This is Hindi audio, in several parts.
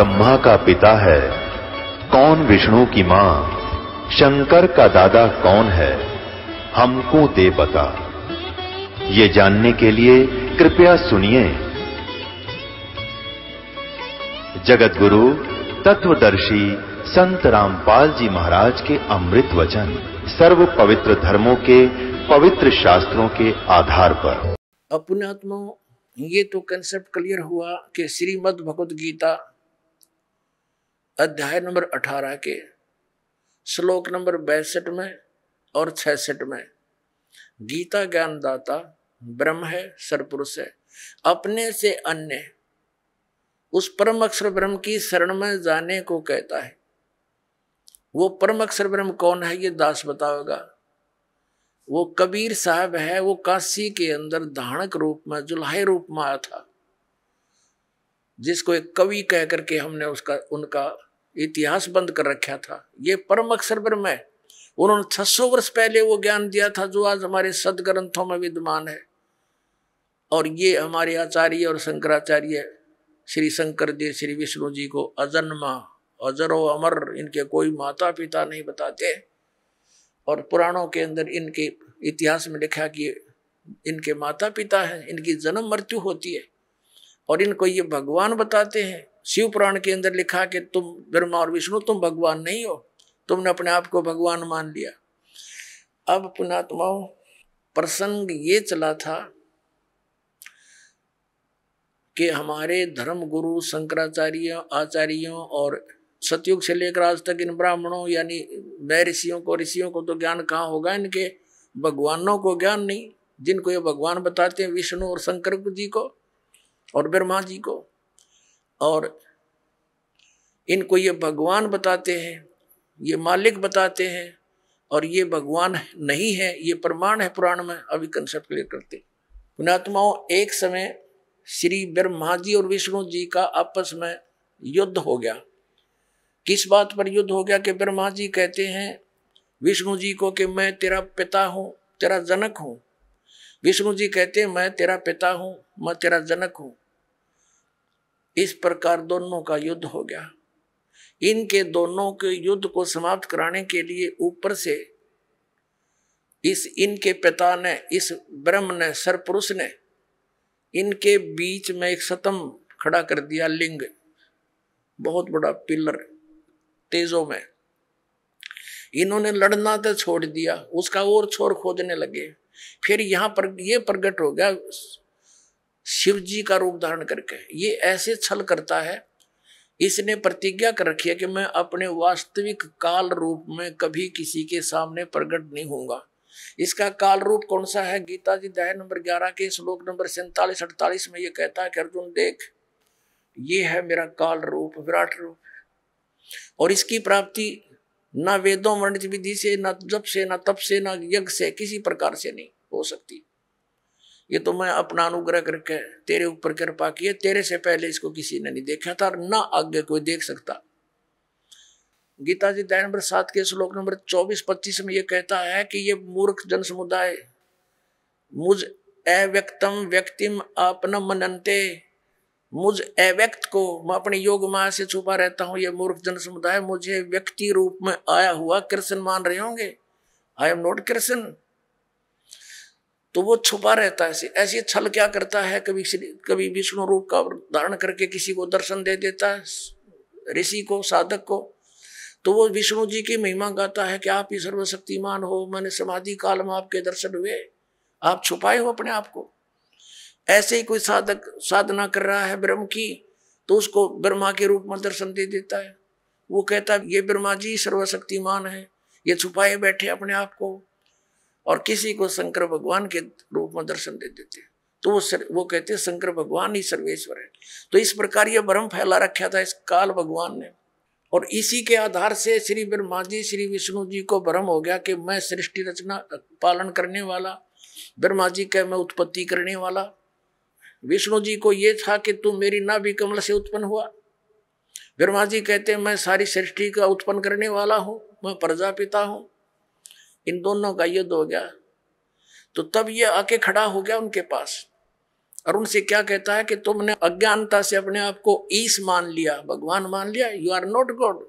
ब्रह्मा का पिता है कौन विष्णु की मां शंकर का दादा कौन है हमको दे बता ये जानने के लिए कृपया सुनिए जगत गुरु तत्वदर्शी संत रामपाल जी महाराज के अमृत वचन सर्व पवित्र धर्मों के पवित्र शास्त्रों के आधार पर अपनात्मा ये तो कंसेप्ट क्लियर हुआ कि श्रीमद् भगवत गीता अध्याय नंबर अठारह के श्लोक नंबर बैसठ में और छसठ में गीता ज्ञानदाता ब्रह्म है सरपुरुष है अपने से अन्य उस परम अक्षर ब्रह्म की शरण में जाने को कहता है वो परम अक्षर ब्रह्म कौन है ये दास बताओगा वो कबीर साहब है वो काशी के अंदर धाणक रूप में जुलाहे रूप में आया था जिसको एक कवि कह करके हमने उसका उनका इतिहास बंद कर रखा था ये परम अक्षर ब्रह्म है उन्होंने छह सौ वर्ष पहले वो ज्ञान दिया था जो आज हमारे सदग्रंथों में विद्यमान है और ये हमारे आचार्य और शंकराचार्य श्री शंकर देव श्री विष्णु जी को अजन्मा अजरो अमर इनके कोई माता पिता नहीं बताते और पुराणों के अंदर इनके इतिहास में लिखा कि इनके माता पिता हैं इनकी जन्म मृत्यु होती है और इनको ये भगवान बताते हैं शिव पुराण के अंदर लिखा कि तुम ब्रह्मा और विष्णु तुम भगवान नहीं हो तुमने अपने आप को भगवान मान लिया अब पुणात्मा प्रसंग ये चला था कि हमारे धर्म गुरु शंकराचार्य आचार्यों और सतयुग से लेकर आज तक इन ब्राह्मणों यानी मैं ऋषियों को ऋषियों को तो ज्ञान कहाँ होगा इनके भगवानों को ज्ञान नहीं जिनको ये भगवान बताते हैं विष्णु और शंकर जी को और ब्रह्मा जी को और इनको ये भगवान बताते हैं ये मालिक बताते हैं और ये भगवान नहीं है ये प्रमाण है पुराण में अभी कंसेप्ट क्लियर करते पुणात्माओं एक समय श्री ब्रह्मा जी और विष्णु जी का आपस में युद्ध हो गया किस बात पर युद्ध हो गया कि ब्रह्मा जी कहते हैं विष्णु जी को कि मैं तेरा पिता हूँ तेरा जनक हूँ विष्णु जी कहते हैं मैं तेरा पिता हूँ मैं तेरा जनक हूँ इस प्रकार दोनों का युद्ध हो गया इनके दोनों के युद्ध को समाप्त कराने के लिए ऊपर से इस इनके पिता ने इस ब्रह्म ने सरपुरुष ने इनके बीच में एक सतम खड़ा कर दिया लिंग बहुत बड़ा पिलर तेजों में इन्होंने लड़ना तो छोड़ दिया उसका और छोर खोजने लगे फिर यहां पर यह प्रकट हो गया शिव जी का रूप धारण करके ये ऐसे छल करता है इसने प्रतिज्ञा कर रखी है कि मैं अपने वास्तविक काल रूप में कभी किसी के सामने प्रकट नहीं होऊंगा इसका काल रूप कौन सा है गीता जी दया नंबर ग्यारह के श्लोक नंबर सैंतालीस अड़तालीस में ये कहता है कि अर्जुन देख ये है मेरा काल रूप विराट रूप और इसकी प्राप्ति ना वेदों वर्णित विधि से ना जप से ना तप से ना यज्ञ से किसी प्रकार से नहीं हो सकती ये तो मैं अपना अनुग्रह करके तेरे ऊपर कृपा किए तेरे से पहले इसको किसी ने नहीं देखा था और ना आगे कोई देख सकता गीता जी दया नंबर सात के श्लोक नंबर चौबीस पच्चीस में ये कहता है कि ये मूर्ख जन समुदाय मुझ अव्यक्तम व्यक्तिम अपन मनंते मुझ अव्यक्त को मैं अपने योग माँ से छुपा रहता हूँ ये मूर्ख जन समुदाय मुझे व्यक्ति रूप में आया हुआ कृष्ण मान रहे होंगे आई एम नॉट कृष्ण तो वो छुपा रहता है ऐसे छल क्या करता है कभी कभी विष्णु रूप का धारण करके किसी को दर्शन दे देता है ऋषि को साधक को तो वो विष्णु जी की महिमा गाता है कि आप ही सर्वशक्तिमान हो मैंने समाधि काल में आपके दर्शन हुए आप छुपाए हो अपने आप को ऐसे ही कोई साधक साधना कर रहा है ब्रह्म की तो उसको ब्रह्मा के रूप में दर्शन दे देता है वो कहता है ये ब्रह्मा जी सर्वशक्तिमान है ये छुपाए बैठे अपने आप को और किसी को शंकर भगवान के रूप में दर्शन दे देते हैं तो वो सर, वो कहते हैं शंकर भगवान ही सर्वेश्वर है तो इस प्रकार ये भ्रम फैला रखा था इस काल भगवान ने और इसी के आधार से श्री ब्रह्मा जी श्री विष्णु जी को भ्रम हो गया कि मैं सृष्टि रचना पालन करने वाला ब्रह्मा जी का मैं उत्पत्ति करने वाला विष्णु जी को ये था कि तू मेरी ना भी कमल से उत्पन्न हुआ ब्रह्मा जी कहते मैं सारी सृष्टि का उत्पन्न करने वाला हूँ मैं प्रजापिता हूँ इन दोनों का युद्ध हो गया तो तब ये आके खड़ा हो गया उनके पास और उनसे क्या कहता है कि तुमने अज्ञानता से अपने आप को ईस मान लिया भगवान मान लिया यू आर नॉट गॉड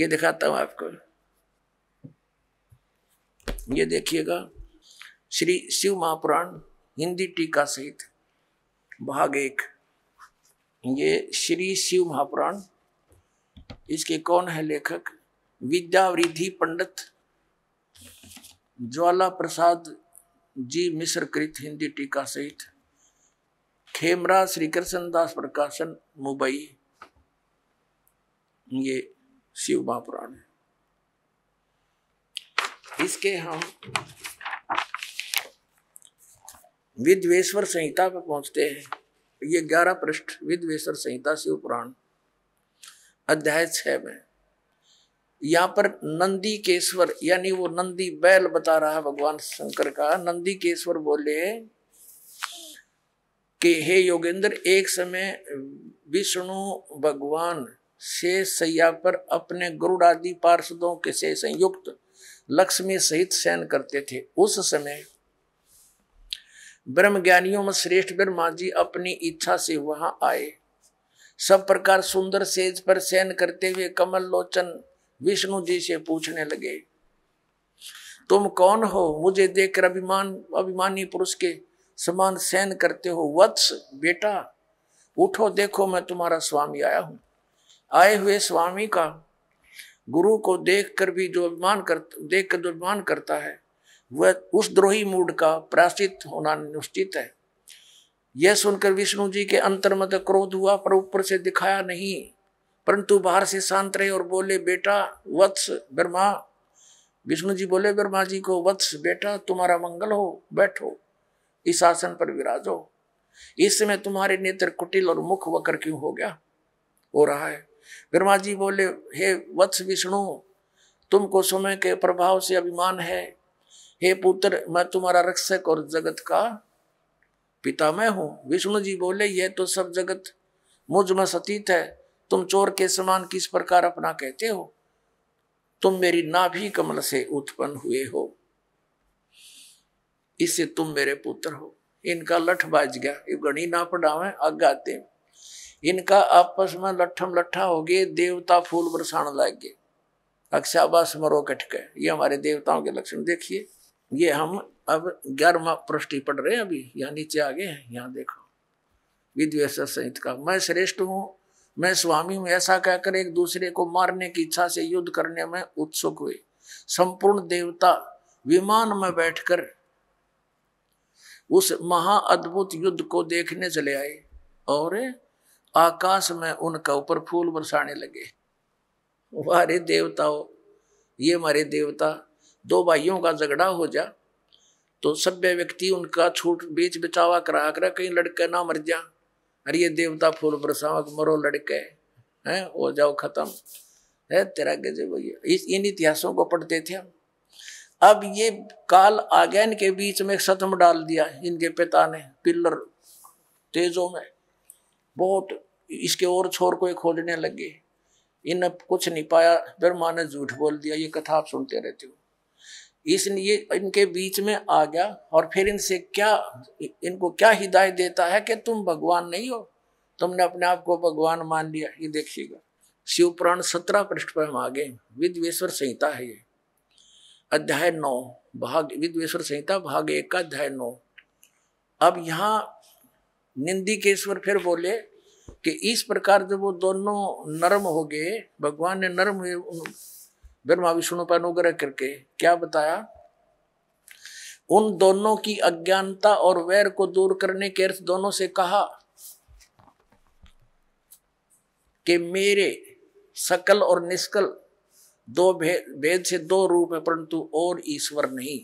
ये दिखाता हूं आपको ये देखिएगा श्री शिव महापुराण हिंदी टीका सहित भाग एक ये श्री शिव महापुराण इसके कौन है लेखक विद्यावृद्धि पंडित ज्वाला प्रसाद जी मिश्र कृत हिंदी टीका सहित खेमरा श्री कृष्ण दास प्रकाशन मुंबई ये शिव महापुराण है इसके हम विद्वेश्वर संहिता पर पहुंचते हैं ये ग्यारह पृष्ठ विद्वेश्वर संहिता शिव पुराण अध्याय छ में यहाँ पर नंदी केश्वर यानी वो नंदी बैल बता रहा है भगवान शंकर का नंदी केश्वर बोले कि हे योगेंद्र एक समय विष्णु भगवान शेष सैया पर अपने गुरुड़ आदि पार्षदों के से संयुक्त लक्ष्मी सहित शयन करते थे उस समय ब्रह्म ज्ञानियों में श्रेष्ठ ब्रह्मा जी अपनी इच्छा से वहां आए सब प्रकार सुंदर सेज पर शयन करते हुए कमल लोचन विष्णु जी से पूछने लगे तुम कौन हो मुझे देखकर अभिमान अभिमानी पुरुष के समान सहन करते हो वत्स बेटा उठो देखो मैं तुम्हारा स्वामी आया हूँ आए हुए स्वामी का गुरु को देखकर भी जो अभिमान कर देख कर जो अभिमान करता है वह उस द्रोही मूड का प्राश्चित होना निश्चित है यह सुनकर विष्णु जी के अंतर्मत क्रोध हुआ पर ऊपर से दिखाया नहीं परंतु बाहर से शांत रहे और बोले बेटा वत्स ब्रह्मा विष्णु जी बोले ब्रह्मा जी को वत्स बेटा तुम्हारा मंगल हो बैठो इस आसन पर विराजो इस समय तुम्हारे नेत्र कुटिल और मुख वक्र क्यों हो गया हो रहा है ब्रह्मा जी बोले हे वत्स विष्णु तुमको समय के प्रभाव से अभिमान है हे पुत्र मैं तुम्हारा रक्षक और जगत का पिता मैं हूँ विष्णु जी बोले यह तो सब जगत मुझ में सतीत है तुम चोर के समान किस प्रकार अपना कहते हो तुम मेरी नाभि कमल से उत्पन्न हुए हो इससे तुम मेरे पुत्र हो इनका लठ बाज गया ये गणी ना पढ़ावे अग आते इनका आपस में लठम लट्ठा हो गए देवता फूल बरसाण लग गए अक्षाबा स्मरो कटके ये हमारे देवताओं के लक्षण देखिए ये हम अब ग्यारहवा पृष्ठी पढ़ रहे हैं अभी यहाँ नीचे आ गए हैं यहाँ देखो विद्वेश संहित का मैं श्रेष्ठ हूँ मैं स्वामी में ऐसा कहकर एक दूसरे को मारने की इच्छा से युद्ध करने में उत्सुक हुए संपूर्ण देवता विमान में बैठकर उस महाअद्भुत युद्ध को देखने चले आए और आकाश में उनका ऊपर फूल बरसाने लगे हमारे देवताओं ये हमारे देवता दो भाइयों का झगड़ा हो जा तो सभ्य व्यक्ति उनका छूट बीच बचावा करा कर कहीं लड़के ना मर जा अरे ये देवता फूल बरसाओ मरो लड़के हैं हो जाओ खत्म है तेरा गजे भैया इस इन इतिहासों को पढ़ते थे हम अब ये काल आगैन के बीच में सतम डाल दिया इनके पिता ने पिल्लर तेजों में बहुत इसके और छोर को खोजने लगे इन कुछ नहीं पाया ब्रह्मा ने झूठ बोल दिया ये कथा आप सुनते रहते हो इसलिए इनके बीच में आ गया और फिर इनसे क्या इनको क्या हिदायत देता है कि तुम भगवान नहीं हो तुमने अपने आप को भगवान मान लिया ये देखिएगा शिव पुराण सत्रह पृष्ठ पर हम आगे गए विद्वेश्वर संहिता है ये अध्याय नौ भाग विद्वेश्वर संहिता भाग एक का अध्याय नौ अब यहाँ निंदी केश्वर फिर बोले कि इस प्रकार जब वो दोनों नरम हो गए भगवान ने नरम ब्रह्मा विष्णु पर अनुग्रह करके क्या बताया उन दोनों की अज्ञानता और वैर को दूर करने के अर्थ दोनों से कहा कि मेरे सकल और निष्कल दो भेद से दो रूप है परंतु और ईश्वर नहीं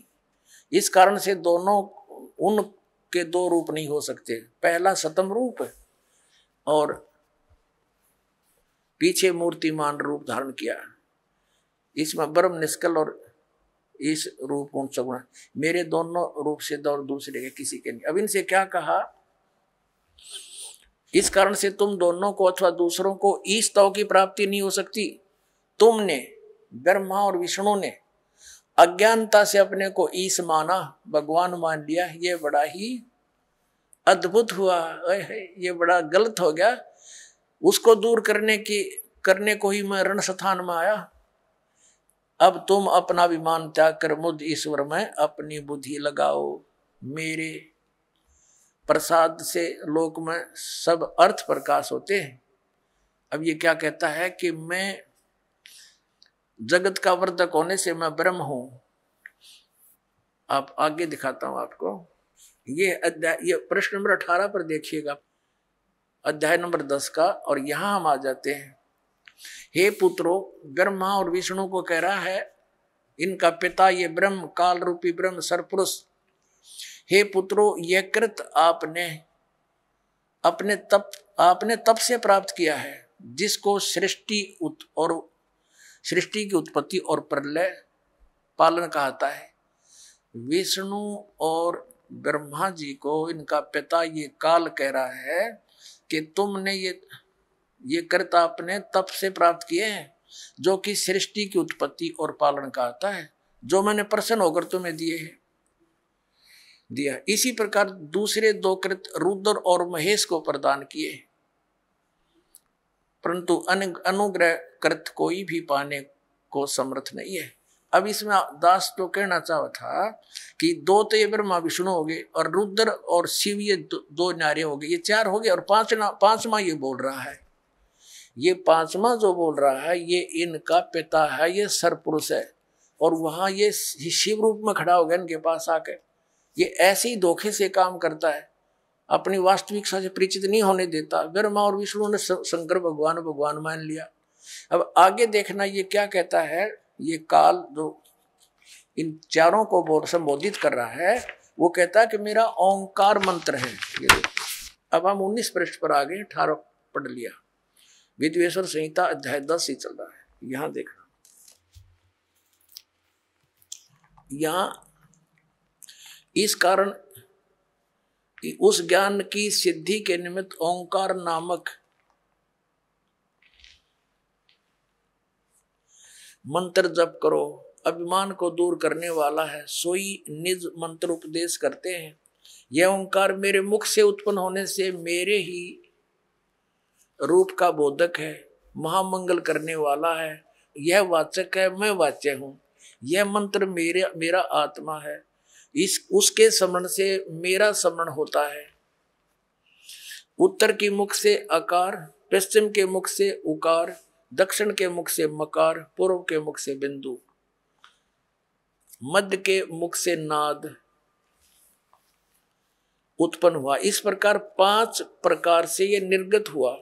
इस कारण से दोनों उन के दो रूप नहीं हो सकते पहला सतम रूप है और पीछे मूर्तिमान रूप धारण किया इसमें ब्रह्म निष्कल और इस रूप गुण सगुण मेरे दोनों रूप सिद्ध और दूसरे के किसी के नहीं अब इनसे क्या कहा इस कारण से तुम दोनों को अथवा दूसरों को इस तव की प्राप्ति नहीं हो सकती तुमने ब्रह्मा और विष्णु ने अज्ञानता से अपने को ईस माना भगवान मान लिया ये बड़ा ही अद्भुत हुआ ये बड़ा गलत हो गया उसको दूर करने की करने को ही मैं रणस्थान स्थान में आया अब तुम अपना विमान त्याग कर मुद्द ईश्वर में अपनी बुद्धि लगाओ मेरे प्रसाद से लोक में सब अर्थ प्रकाश होते हैं अब ये क्या कहता है कि मैं जगत का वर्धक होने से मैं ब्रह्म हूं आप आगे दिखाता हूं आपको ये अध्याय ये प्रश्न नंबर अठारह पर देखिएगा अध्याय नंबर दस का और यहाँ हम आ जाते हैं हे पुत्रो ब्रह्मा और विष्णु को कह रहा है इनका पिता ये ब्रह्म काल रूपी ब्रह्म सरपुरुष हे पुत्रो ये कृत आपने अपने तप आपने तप से प्राप्त किया है जिसको सृष्टि उत और सृष्टि की उत्पत्ति और प्रलय पालन कहता है विष्णु और ब्रह्मा जी को इनका पिता ये काल कह रहा है कि तुमने ये ये कर्ता अपने तप से प्राप्त किए हैं जो कि सृष्टि की उत्पत्ति और पालन का आता है जो मैंने प्रसन्न होकर तुम्हें दिए है दिया इसी प्रकार दूसरे दो कृत रुद्र और महेश को प्रदान किए परंतु अनुग्रह कृत कोई भी पाने को समर्थ नहीं है अब इसमें दास तो कहना चाह था कि दो तो ये ब्रह्मा विष्णु हो गए और रुद्र और शिव ये दो, नारे हो गए ये चार हो गए और पांच पांचवा ये बोल रहा है ये पांचवा जो बोल रहा है ये इनका पिता है ये सरपुरुष है और वहाँ ये शिव रूप में खड़ा हो गया इनके पास आके ये ऐसे ही धोखे से काम करता है अपनी वास्तविकता से परिचित नहीं होने देता ब्रह्मा और विष्णु ने शंकर भगवान भगवान मान लिया अब आगे देखना ये क्या कहता है ये काल जो इन चारों को संबोधित कर रहा है वो कहता है कि मेरा ओंकार मंत्र है ये अब हम उन्नीस पृष्ठ पर आ गए अठारह पढ़ लिया विद्वेश्वर संहिता अध्याय दस ही चल रहा है यहां देखना यहां इस कारण उस ज्ञान की सिद्धि के निमित्त ओंकार नामक मंत्र जप करो अभिमान को दूर करने वाला है सोई निज मंत्र उपदेश करते हैं यह ओंकार मेरे मुख से उत्पन्न होने से मेरे ही रूप का बोधक है महामंगल करने वाला है यह वाचक है मैं वाच्य हूँ यह मंत्र मेरे मेरा आत्मा है इस उसके समरण से मेरा समरण होता है उत्तर के मुख से आकार पश्चिम के मुख से उकार दक्षिण के मुख से मकार पूर्व के मुख से बिंदु मध्य के मुख से नाद उत्पन्न हुआ इस प्रकार पांच प्रकार से यह निर्गत हुआ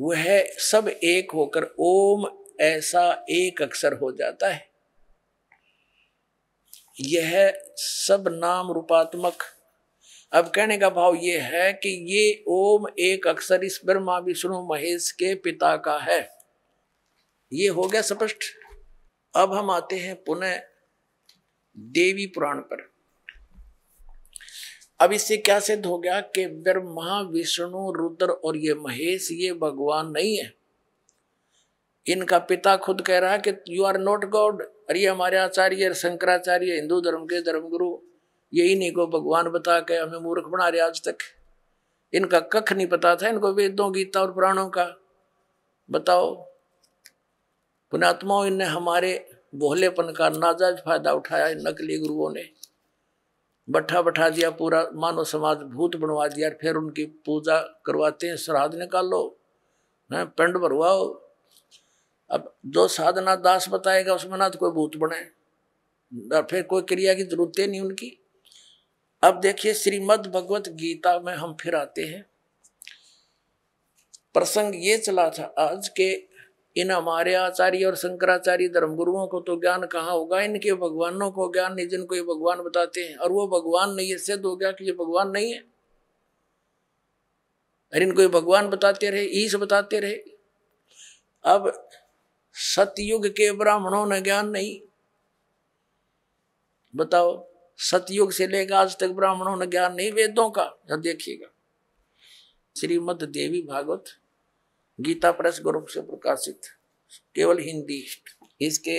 वह सब एक होकर ओम ऐसा एक अक्षर हो जाता है यह सब नाम रूपात्मक अब कहने का भाव यह है कि ये ओम एक अक्षर इस ब्रह्मा विष्णु महेश के पिता का है ये हो गया स्पष्ट अब हम आते हैं पुनः देवी पुराण पर अब इससे क्या सिद्ध हो गया कि ब्रह्मा विष्णु रुद्र और ये महेश ये भगवान नहीं है इनका पिता खुद कह रहा है कि यू आर नॉट गॉड अरे हमारे आचार्य शंकराचार्य हिंदू धर्म के धर्मगुरु यही नहीं को भगवान बता के हमें मूर्ख बना रहे आज तक इनका कख नहीं पता था इनको वेदों गीता और पुराणों का बताओ पुणात्माओं इनने हमारे भोलेपन का नाजायज फायदा उठाया इन नकली गुरुओं ने बट्ठा बैठा दिया पूरा मानव समाज भूत बनवा दिया फिर उनकी पूजा करवाते हैं श्राद्ध निकालो है पिंड भरवाओ अब जो साधना दास बताएगा उसमें ना तो कोई भूत बने और फिर कोई क्रिया की जरूरत नहीं उनकी अब देखिए श्रीमद् भगवत गीता में हम फिर आते हैं प्रसंग ये चला था आज के इन हमारे आचार्य और शंकराचार्य धर्मगुरुओं को तो ज्ञान कहाँ होगा इनके भगवानों को ज्ञान नहीं जिनको ये भगवान बताते हैं और वो भगवान नहीं है सिद्ध हो गया कि ये भगवान नहीं है और इनको ये भगवान बताते रहे ईश बताते रहे अब सतयुग के ब्राह्मणों ने ज्ञान नहीं बताओ सतयुग से लेकर आज तक ब्राह्मणों ने ज्ञान नहीं वेदों का देखिएगा श्रीमद देवी भागवत गीता प्रेस ग्रुप से प्रकाशित केवल हिंदी इसके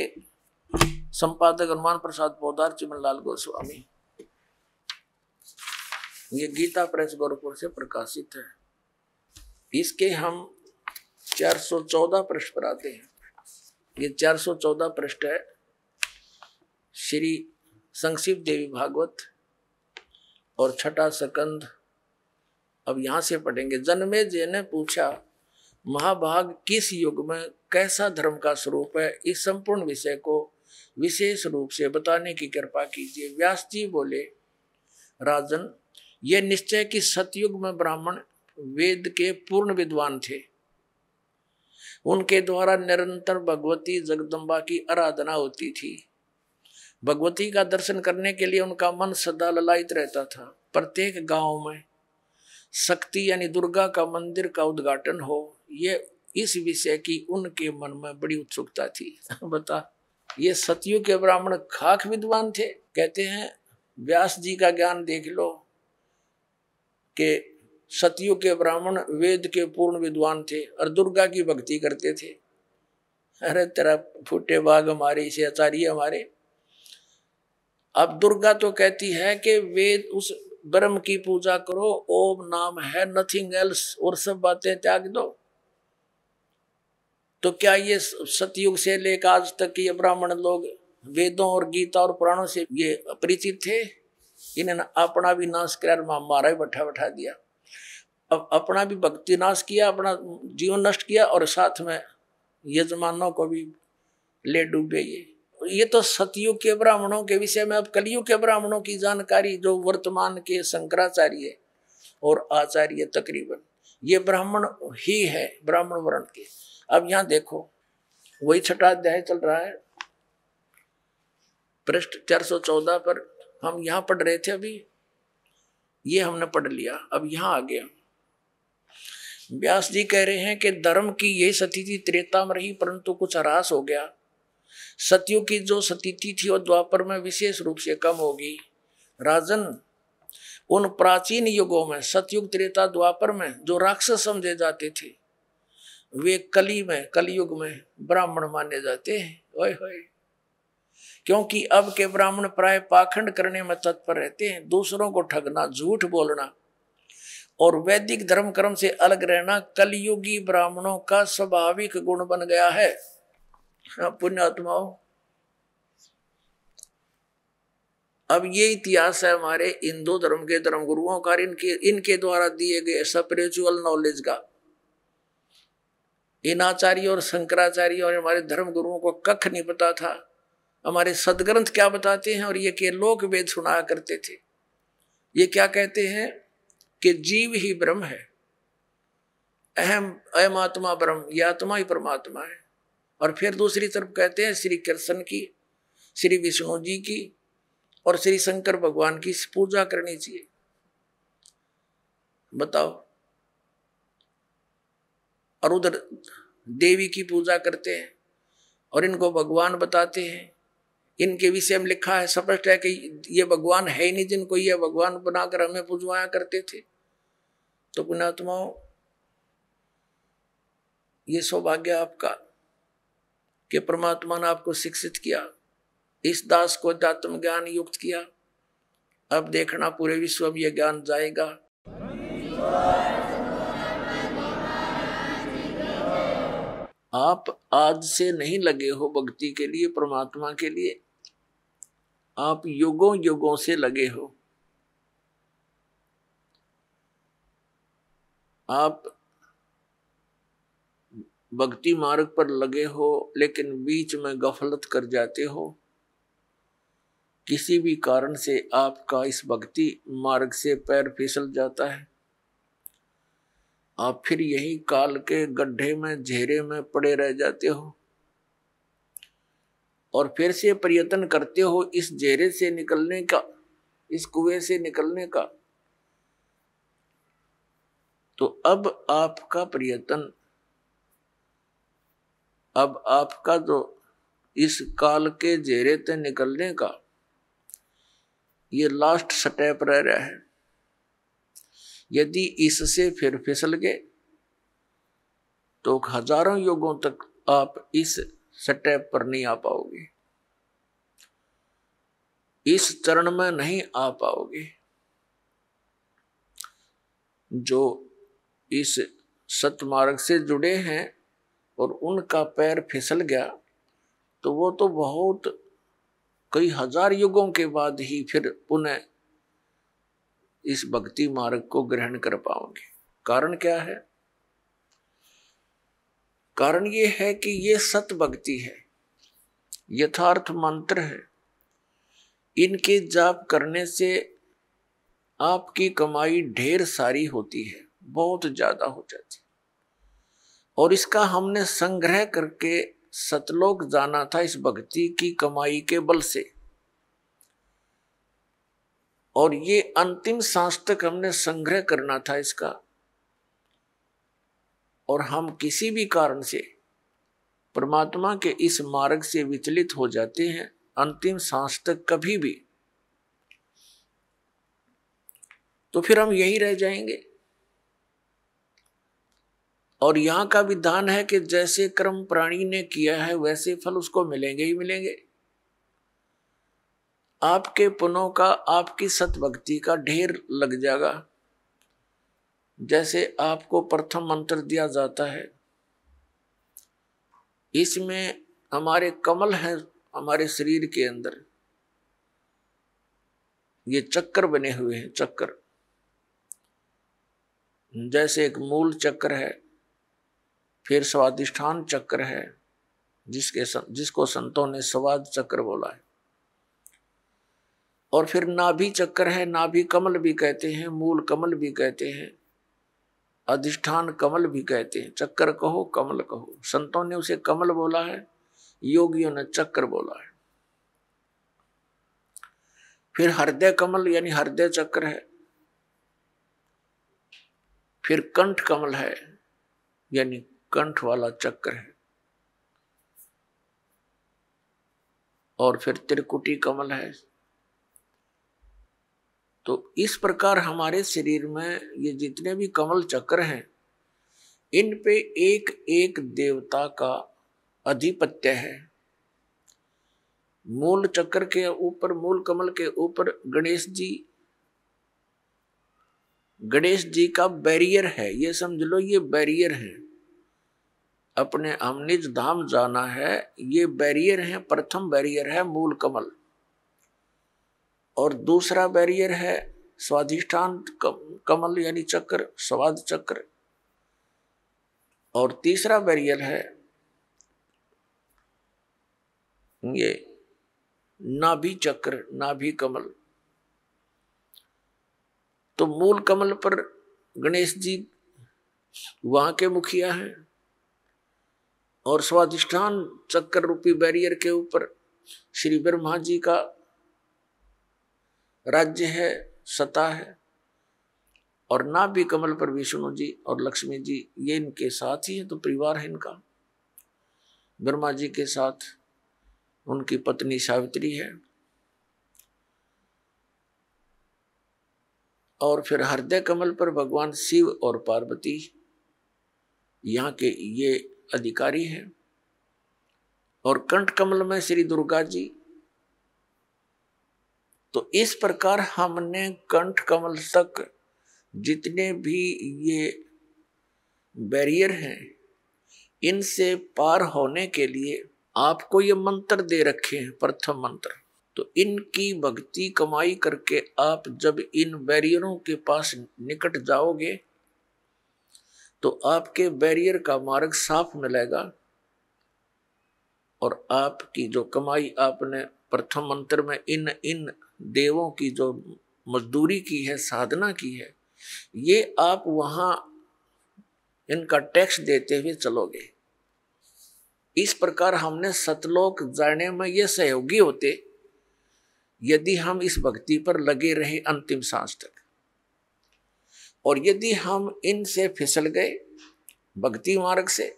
संपादक हनुमान प्रसाद पोदार लाल गोस्वामी ये गीता प्रेस गोरखपुर से प्रकाशित है इसके हम 414 पृष्ठ पर आते हैं ये 414 पृष्ठ है श्री संक्षिप्त देवी भागवत और छठा सकंद अब यहां से पढ़ेंगे जन्मे जय ने पूछा महाभाग किस युग में कैसा धर्म का स्वरूप है इस संपूर्ण विषय को विशेष रूप से बताने की कृपा कीजिए व्यास जी बोले राजन यह निश्चय कि सतयुग में ब्राह्मण वेद के पूर्ण विद्वान थे उनके द्वारा निरंतर भगवती जगदम्बा की आराधना होती थी भगवती का दर्शन करने के लिए उनका मन सदा ललायित रहता था प्रत्येक गांव में शक्ति यानी दुर्गा का मंदिर का उद्घाटन हो ये इस विषय की उनके मन में बड़ी उत्सुकता थी बता ये सतयु के ब्राह्मण खाक विद्वान थे कहते हैं व्यास जी का ज्ञान देख लो के सतयु के ब्राह्मण वेद के पूर्ण विद्वान थे और दुर्गा की भक्ति करते थे अरे तेरा फूटे बाघ हमारे इसे आचार्य हमारे अब दुर्गा तो कहती है कि वेद उस ब्रह्म की पूजा करो ओम नाम है नथिंग एल्स और सब बातें त्याग दो तो क्या ये सतयुग से लेकर आज तक ये ब्राह्मण लोग वेदों और गीता और पुराणों से ये अपरिचित थे इन्हें अपना भी नाश कर मारा ही बैठा बैठा दिया अब अपना भी भक्ति नाश किया अपना जीवन नष्ट किया और साथ में यजमानों को भी ले डूबे ये ये तो सतयुग के ब्राह्मणों के विषय में अब कलयुग के ब्राह्मणों की जानकारी जो वर्तमान के शंकराचार्य और आचार्य तकरीबन ये ब्राह्मण ही है ब्राह्मण वर्ण के अब यहां देखो वही छठा अध्याय चल रहा है पृष्ठ चार सौ चौदह पर हम यहां पढ़ रहे थे अभी ये हमने पढ़ लिया अब यहां आ गया व्यास जी कह रहे हैं कि धर्म की यही सतीति त्रेता में रही परंतु कुछ हरास हो गया सतियों की जो सतीति थी वह द्वापर में विशेष रूप से कम होगी राजन उन प्राचीन युगों में सतयुग त्रेता द्वापर में जो राक्षस समझे जाते थे वे कली में कलयुग में ब्राह्मण माने जाते हैं ओए होए क्योंकि अब के ब्राह्मण प्राय पाखंड करने में तत्पर रहते हैं दूसरों को ठगना झूठ बोलना और वैदिक धर्म कर्म से अलग रहना कलयुगी ब्राह्मणों का स्वाभाविक गुण बन गया है हाँ, पुण्यात्माओं अब ये इतिहास है हमारे हिंदू धर्म के धर्म गुरुओं का इनके इनके द्वारा दिए गए स्पिरिचुअल नॉलेज का इन आचार्य और शंकराचार्य और हमारे धर्म गुरुओं को कख नहीं पता था हमारे सदग्रंथ क्या बताते हैं और ये के लोक वेद सुनाया करते थे ये क्या कहते हैं कि जीव ही ब्रह्म है अहम अयम आत्मा ब्रह्म यह आत्मा ही परमात्मा है और फिर दूसरी तरफ कहते हैं श्री कृष्ण की श्री विष्णु जी की और श्री शंकर भगवान की पूजा करनी चाहिए बताओ और उधर देवी की पूजा करते हैं और इनको भगवान बताते हैं इनके विषय में लिखा है स्पष्ट है कि ये भगवान है ही नहीं जिनको ये भगवान बनाकर हमें पूजवाया करते थे तो पुणात्माओं ये सौभाग्य आपका कि परमात्मा ने आपको शिक्षित किया इस दास को अध्यात्म ज्ञान युक्त किया अब देखना पूरे विश्व में यह ज्ञान जाएगा आप आज से नहीं लगे हो भक्ति के लिए परमात्मा के लिए आप युगों युगों से लगे हो आप भक्ति मार्ग पर लगे हो लेकिन बीच में गफलत कर जाते हो किसी भी कारण से आपका इस भक्ति मार्ग से पैर फिसल जाता है आप फिर यही काल के गड्ढे में झेरे में पड़े रह जाते हो और फिर से प्रयत्न करते हो इस झेरे से निकलने का इस कुएं से निकलने का तो अब आपका प्रयत्न अब आपका जो इस काल के जेरे से निकलने का ये लास्ट स्टेप रह रहा है यदि इससे फिर फिसल गए तो हजारों योगों तक आप इस स्टेप पर नहीं आ पाओगे इस चरण में नहीं आ पाओगे जो इस सतमार्ग से जुड़े हैं और उनका पैर फिसल गया तो वो तो बहुत कई हजार युगों के बाद ही फिर पुनः इस भक्ति मार्ग को ग्रहण कर पाओगे कारण क्या है कारण ये है कि ये सत भक्ति है यथार्थ मंत्र है इनके जाप करने से आपकी कमाई ढेर सारी होती है बहुत ज्यादा हो जाती है और इसका हमने संग्रह करके सतलोक जाना था इस भक्ति की कमाई के बल से और ये अंतिम सांस तक हमने संग्रह करना था इसका और हम किसी भी कारण से परमात्मा के इस मार्ग से विचलित हो जाते हैं अंतिम सांस तक कभी भी तो फिर हम यही रह जाएंगे और यहाँ का विधान है कि जैसे कर्म प्राणी ने किया है वैसे फल उसको मिलेंगे ही मिलेंगे आपके पुनों का आपकी सतभक्ति का ढेर लग जाएगा जैसे आपको प्रथम मंत्र दिया जाता है इसमें हमारे कमल हैं हमारे शरीर के अंदर ये चक्कर बने हुए हैं चक्कर जैसे एक मूल चक्र है फिर स्वादिष्ठान चक्र है जिसके जिसको संतों ने स्वाद चक्र बोला है और फिर नाभि चक्र है नाभि कमल भी कहते हैं मूल कमल भी कहते हैं अधिष्ठान कमल भी कहते हैं चक्कर कहो कमल कहो संतों ने उसे कमल बोला है योगियों ने चक्र बोला है फिर हृदय कमल यानी हृदय चक्र है फिर कंठ कमल है यानी कंठ वाला चक्र है और फिर त्रिकुटी कमल है तो इस प्रकार हमारे शरीर में ये जितने भी कमल चक्र हैं इन पे एक एक देवता का अधिपत्य है मूल चक्र के ऊपर मूल कमल के ऊपर गणेश जी गणेश जी का बैरियर है ये समझ लो ये बैरियर है अपने निज धाम जाना है ये बैरियर है प्रथम बैरियर है मूल कमल और दूसरा बैरियर है स्वाधिष्ठान कमल यानी चक्र स्वाद चक्र और तीसरा बैरियर है ये नाभि चक्र नाभि कमल तो मूल कमल पर गणेश जी वहां के मुखिया हैं और स्वाधिष्ठान चक्र रूपी बैरियर के ऊपर श्री ब्रह्मा जी का राज्य है सता है और ना भी कमल पर विष्णु जी और लक्ष्मी जी ये इनके साथ ही है तो परिवार है इनका ब्रह्मा जी के साथ उनकी पत्नी सावित्री है और फिर हृदय कमल पर भगवान शिव और पार्वती यहाँ के ये अधिकारी हैं और कंठ कमल में श्री दुर्गा जी तो इस प्रकार हमने कंठ कमल तक जितने भी ये बैरियर हैं इनसे पार होने के लिए आपको ये मंत्र दे रखे हैं प्रथम मंत्र तो इनकी भक्ति कमाई करके आप जब इन बैरियरों के पास निकट जाओगे तो आपके बैरियर का मार्ग साफ मिलेगा और आपकी जो कमाई आपने प्रथम मंत्र में इन इन देवों की जो मजदूरी की है साधना की है ये आप वहाँ इनका टैक्स देते हुए चलोगे इस प्रकार हमने सतलोक जाने में ये सहयोगी होते यदि हम इस भक्ति पर लगे रहे अंतिम सांस तक और यदि हम इनसे फिसल गए भक्ति मार्ग से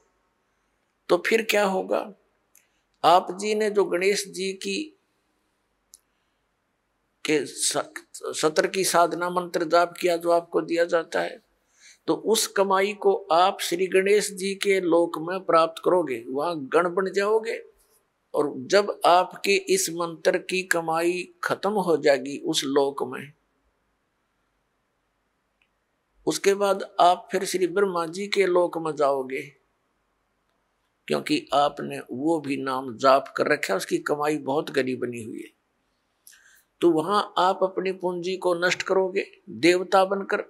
तो फिर क्या होगा आप जी ने जो गणेश जी की के सत्र की साधना मंत्र जाप किया जो आपको दिया जाता है तो उस कमाई को आप श्री गणेश जी के लोक में प्राप्त करोगे वहाँ गण बन जाओगे और जब आपके इस मंत्र की कमाई खत्म हो जाएगी उस लोक में उसके बाद आप फिर श्री ब्रह्मा जी के लोक में जाओगे क्योंकि आपने वो भी नाम जाप कर रखा उसकी कमाई बहुत गरीब बनी हुई है तो वहां आप अपनी पूंजी को नष्ट करोगे देवता बनकर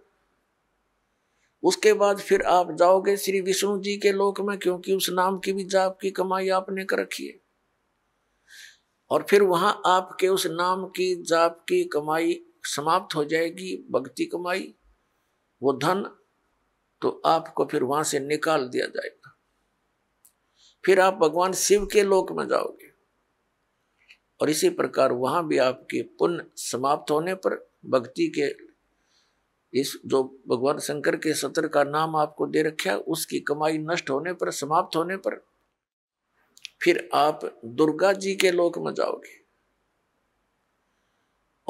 उसके बाद फिर आप जाओगे श्री विष्णु जी के लोक में क्योंकि उस नाम की भी जाप की कमाई आपने कर रखी है और फिर वहां आपके उस नाम की जाप की कमाई समाप्त हो जाएगी भक्ति कमाई वो धन तो आपको फिर वहां से निकाल दिया जाएगा फिर आप भगवान शिव के लोक में जाओगे और इसी प्रकार वहाँ भी आपके पुण्य समाप्त होने पर भक्ति के इस जो भगवान शंकर के सत्र का नाम आपको दे रखा है उसकी कमाई नष्ट होने पर समाप्त होने पर फिर आप दुर्गा जी के लोक में जाओगे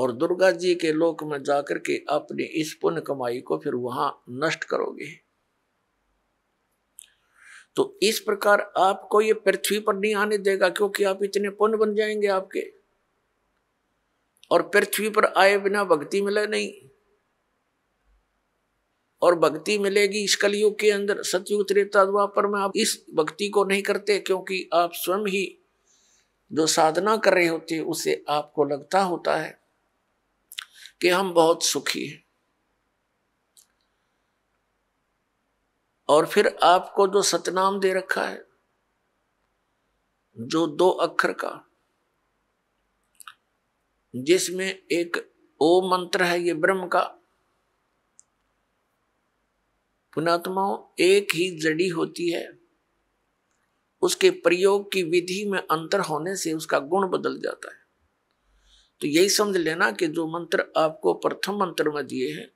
और दुर्गा जी के लोक में जाकर के अपने इस पुण्य कमाई को फिर वहां नष्ट करोगे तो इस प्रकार आपको ये पृथ्वी पर नहीं आने देगा क्योंकि आप इतने पुण्य बन जाएंगे आपके और पृथ्वी पर आए बिना भक्ति मिले नहीं और भक्ति मिलेगी इस कलयुग के अंदर सतयुग त्रेता द्वापर में आप इस भक्ति को नहीं करते क्योंकि आप स्वयं ही जो साधना कर रहे होते उसे आपको लगता होता है कि हम बहुत सुखी हैं और फिर आपको जो सतनाम दे रखा है जो दो अक्षर का जिसमें एक ओ मंत्र है ये ब्रह्म का पुणात्माओं एक ही जड़ी होती है उसके प्रयोग की विधि में अंतर होने से उसका गुण बदल जाता है तो यही समझ लेना कि जो मंत्र आपको प्रथम मंत्र में दिए हैं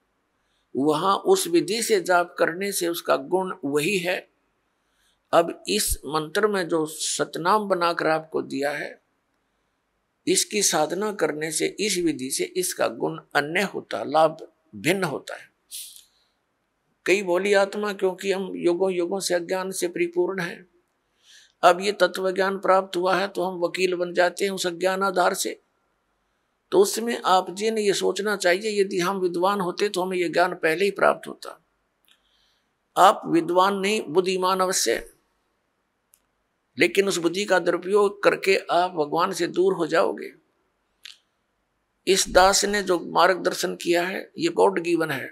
वहाँ उस विधि से जाप करने से उसका गुण वही है अब इस मंत्र में जो सतनाम बनाकर आपको दिया है इसकी साधना करने से इस विधि से इसका गुण अन्य होता लाभ भिन्न होता है कई बोली आत्मा क्योंकि हम योगों युगों से अज्ञान से परिपूर्ण हैं अब ये तत्व ज्ञान प्राप्त हुआ है तो हम वकील बन जाते हैं उस अज्ञान आधार से तो उसमें आप जी ने ये सोचना चाहिए यदि हम विद्वान होते तो हमें यह ज्ञान पहले ही प्राप्त होता आप विद्वान नहीं बुद्धिमान अवश्य लेकिन उस बुद्धि का दुरुपयोग करके आप भगवान से दूर हो जाओगे इस दास ने जो मार्गदर्शन किया है ये गॉड गिवन है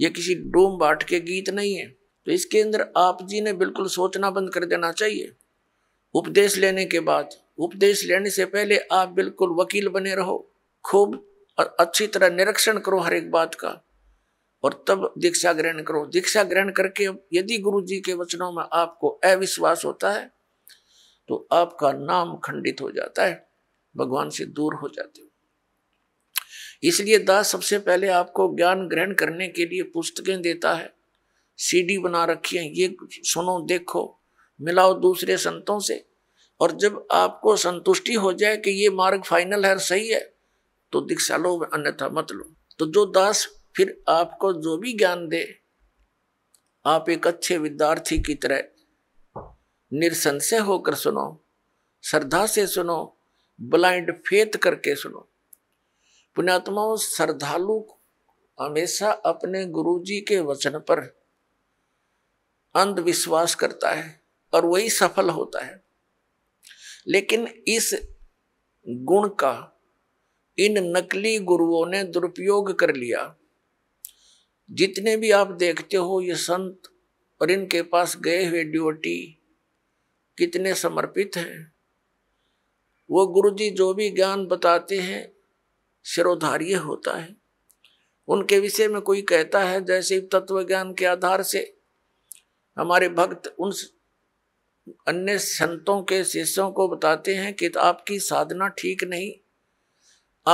ये किसी डोम बाट के गीत नहीं है तो इसके अंदर आप जी ने बिल्कुल सोचना बंद कर देना चाहिए उपदेश लेने के बाद उपदेश लेने से पहले आप बिल्कुल वकील बने रहो खूब और अच्छी तरह निरीक्षण करो हर एक बात का और तब दीक्षा ग्रहण करो दीक्षा ग्रहण करके यदि गुरु जी के वचनों में आपको अविश्वास होता है तो आपका नाम खंडित हो जाता है भगवान से दूर हो जाते हो इसलिए दास सबसे पहले आपको ज्ञान ग्रहण करने के लिए पुस्तकें देता है सीडी बना रखी है ये सुनो देखो मिलाओ दूसरे संतों से और जब आपको संतुष्टि हो जाए कि ये मार्ग फाइनल है सही है तो दीक्षा लो अन्यथा मत लो तो जो दास फिर आपको जो भी ज्ञान दे आप एक अच्छे विद्यार्थी की तरह निरसंशय होकर सुनो श्रद्धा से सुनो ब्लाइंड फेत करके सुनो पुण्यात्माओं श्रद्धालु हमेशा अपने गुरुजी के वचन पर अंधविश्वास करता है और वही सफल होता है लेकिन इस गुण का इन नकली गुरुओं ने दुरुपयोग कर लिया जितने भी आप देखते हो ये संत और इनके पास गए हुए ड्यूटी कितने समर्पित हैं वो गुरुजी जो भी ज्ञान बताते हैं सिरोधार्य होता है उनके विषय में कोई कहता है जैसे तत्व ज्ञान के आधार से हमारे भक्त उन अन्य संतों के शिष्यों को बताते हैं कि आपकी साधना ठीक नहीं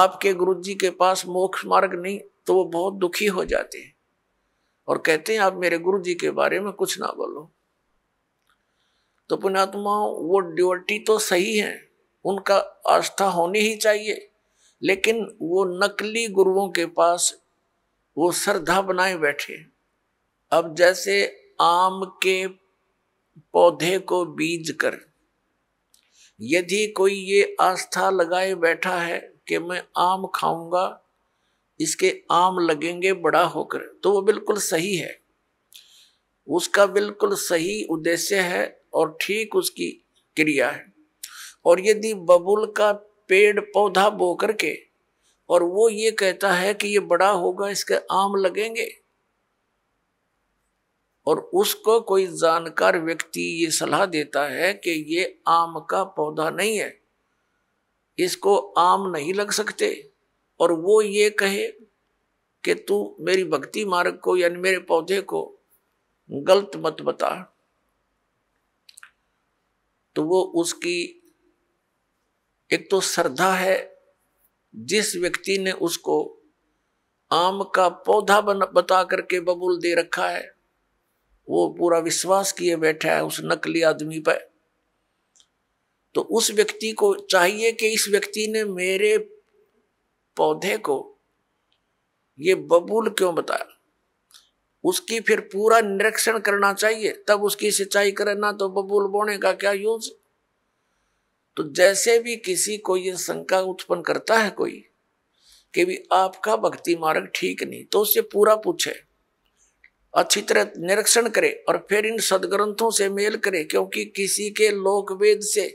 आपके गुरु जी के पास मोक्ष मार्ग नहीं तो वो बहुत दुखी हो जाते हैं और कहते हैं आप मेरे गुरु जी के बारे में कुछ ना बोलो तो पुणात्मा वो ड्यूटी तो सही है उनका आस्था होनी ही चाहिए लेकिन वो नकली गुरुओं के पास वो श्रद्धा बनाए बैठे अब जैसे आम के पौधे को बीज कर यदि कोई ये आस्था लगाए बैठा है कि मैं आम खाऊंगा इसके आम लगेंगे बड़ा होकर तो वो बिल्कुल सही है उसका बिल्कुल सही उद्देश्य है और ठीक उसकी क्रिया है और यदि बबुल का पेड़ पौधा बो करके और वो ये कहता है कि ये बड़ा होगा इसके आम लगेंगे और उसको कोई जानकार व्यक्ति ये सलाह देता है कि ये आम का पौधा नहीं है इसको आम नहीं लग सकते और वो ये कहे कि तू मेरी भक्ति मार्ग को यानी मेरे पौधे को गलत मत बता तो वो उसकी एक तो श्रद्धा है जिस व्यक्ति ने उसको आम का पौधा बन बता करके बबूल दे रखा है वो पूरा विश्वास किए बैठा है उस नकली आदमी पर तो उस व्यक्ति को चाहिए कि इस व्यक्ति ने मेरे पौधे को ये बबूल क्यों बताया उसकी फिर पूरा निरीक्षण करना चाहिए तब उसकी सिंचाई करना तो बबूल बोने का क्या यूज तो जैसे भी किसी को ये शंका उत्पन्न करता है कोई कि भी आपका भक्ति मार्ग ठीक नहीं तो उससे पूरा पूछे अच्छी तरह निरीक्षण करे और फिर इन सदग्रंथों से मेल करे क्योंकि किसी के लोक वेद से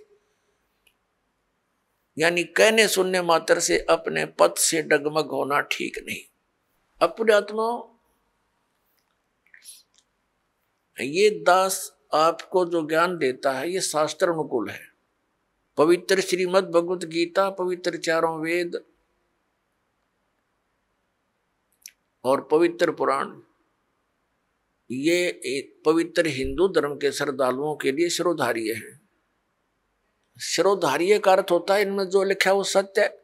यानी कहने सुनने मात्र से अपने पथ से डगमग होना ठीक नहीं अपने आत्मा ये दास आपको जो ज्ञान देता है ये शास्त्र अनुकूल है पवित्र श्रीमद भगवत गीता पवित्र चारों वेद और पवित्र पुराण ये एक पवित्र हिंदू धर्म के श्रद्धालुओं के लिए श्रोधार्य है श्रोधार्य का अर्थ होता है इनमें जो लिखा है वो सत्य है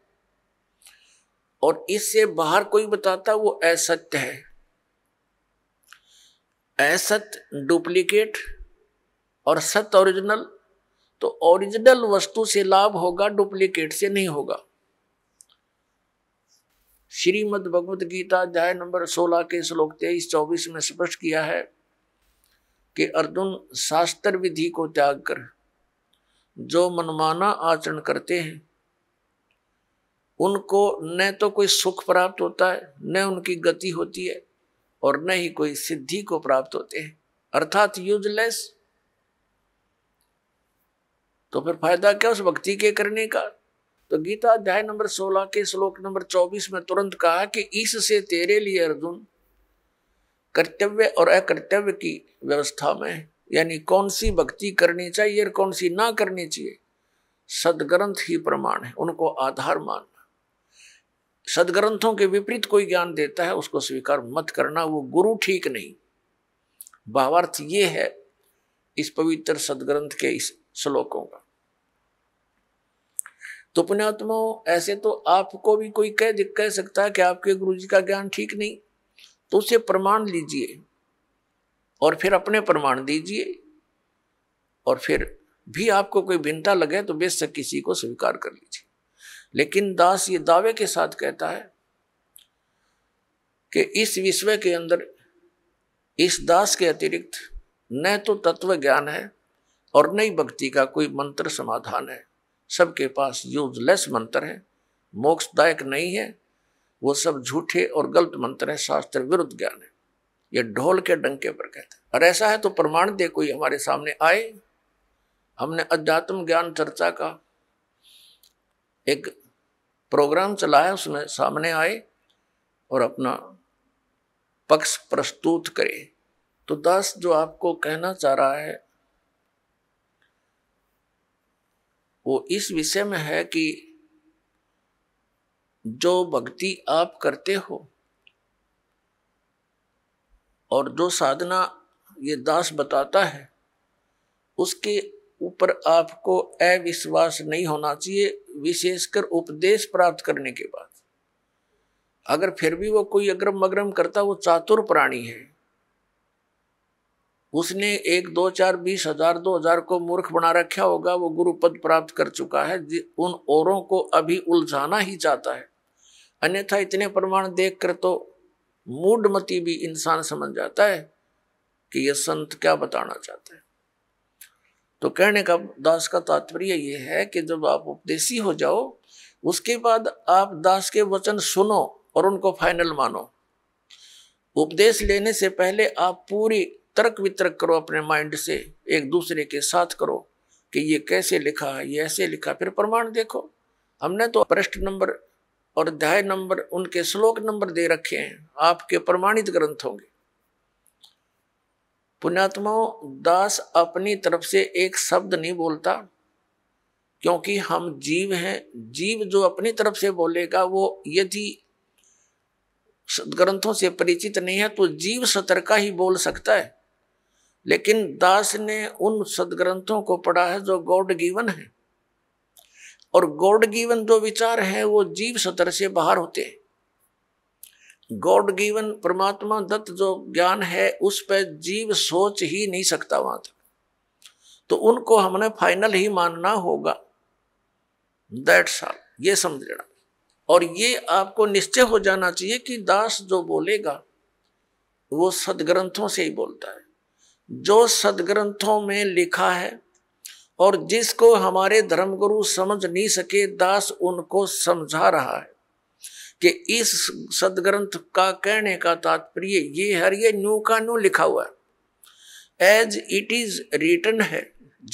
और इससे बाहर कोई बताता वो असत्य है असत्य डुप्लीकेट और सत्य ओरिजिनल तो ओरिजिनल वस्तु से लाभ होगा डुप्लीकेट से नहीं होगा श्रीमद भगवद गीता अध्याय नंबर 16 के श्लोक तेईस चौबीस में स्पष्ट किया है कि अर्जुन शास्त्र विधि को त्याग कर जो मनमाना आचरण करते हैं उनको न तो कोई सुख प्राप्त होता है न उनकी गति होती है और न ही कोई सिद्धि को प्राप्त होते हैं अर्थात यूजलेस तो फिर फायदा क्या उस भक्ति के करने का तो गीता अध्याय नंबर 16 के श्लोक नंबर 24 में तुरंत कहा कि इससे तेरे लिए अर्जुन कर्तव्य और अकर्तव्य की व्यवस्था में यानी कौन सी भक्ति करनी चाहिए और कौन सी ना करनी चाहिए सदग्रंथ ही प्रमाण है उनको आधार मानना सदग्रंथों के विपरीत कोई ज्ञान देता है उसको स्वीकार मत करना वो गुरु ठीक नहीं भावार्थ ये है इस पवित्र सदग्रंथ के इस श्लोकों का तो पुण्यात्मा ऐसे तो आपको भी कोई कह कह सकता है कि आपके गुरु जी का ज्ञान ठीक नहीं तो उसे प्रमाण लीजिए और फिर अपने प्रमाण दीजिए और फिर भी आपको कोई भिन्नता लगे तो बेशक किसी को स्वीकार कर लीजिए लेकिन दास ये दावे के साथ कहता है कि इस विश्व के अंदर इस दास के अतिरिक्त न तो तत्व ज्ञान है और न ही भक्ति का कोई मंत्र समाधान है सबके पास यूजलेस मंत्र है मोक्षदायक नहीं है वो सब झूठे और गलत मंत्र है शास्त्र विरुद्ध ज्ञान है ये ढोल के डंके पर कहते हैं और ऐसा है तो प्रमाण दे कोई हमारे सामने आए हमने अध्यात्म ज्ञान चर्चा का एक प्रोग्राम चलाया उसमें सामने आए और अपना पक्ष प्रस्तुत करे तो दास जो आपको कहना चाह रहा है वो इस विषय में है कि जो भक्ति आप करते हो और जो साधना ये दास बताता है उसके ऊपर आपको अविश्वास नहीं होना चाहिए विशेषकर उपदेश प्राप्त करने के बाद अगर फिर भी वो कोई अग्रम मग्रम करता वो चातुर प्राणी है उसने एक दो चार बीस हजार दो हजार को मूर्ख बना रखा होगा वो गुरु पद प्राप्त कर चुका है उन औरों को अभी उलझाना ही चाहता है अन्यथा इतने प्रमाण देख कर तो मूडमती भी इंसान समझ जाता है कि यह संत क्या बताना चाहता है तो कहने का दास का तात्पर्य यह है कि जब आप उपदेशी हो जाओ उसके बाद आप दास के वचन सुनो और उनको फाइनल मानो उपदेश लेने से पहले आप पूरी तर्क वितर्क करो अपने माइंड से एक दूसरे के साथ करो कि ये कैसे लिखा है ये ऐसे लिखा फिर प्रमाण देखो हमने तो पृष्ठ नंबर और अध्याय नंबर उनके श्लोक नंबर दे रखे हैं आपके प्रमाणित ग्रंथ होंगे पुण्यात्माओं दास अपनी तरफ से एक शब्द नहीं बोलता क्योंकि हम जीव हैं जीव जो अपनी तरफ से बोलेगा वो यदि ग्रंथों से परिचित नहीं है तो जीव सतर्क ही बोल सकता है लेकिन दास ने उन सदग्रंथों को पढ़ा है जो गॉड गिवन है और गॉड गिवन जो विचार है वो जीव सतर से बाहर होते हैं गॉड गिवन परमात्मा दत्त जो ज्ञान है उस पर जीव सोच ही नहीं सकता वहां तक तो उनको हमने फाइनल ही मानना होगा दैट साल ये समझ लेना और ये आपको निश्चय हो जाना चाहिए कि दास जो बोलेगा वो सदग्रंथों से ही बोलता है जो सदग्रंथों में लिखा है और जिसको हमारे धर्मगुरु समझ नहीं सके दास उनको समझा रहा है कि इस सदग्रंथ का कहने का तात्पर्य ये हर ये न्यू का न्यू लिखा हुआ है एज इट इज रिटर्न है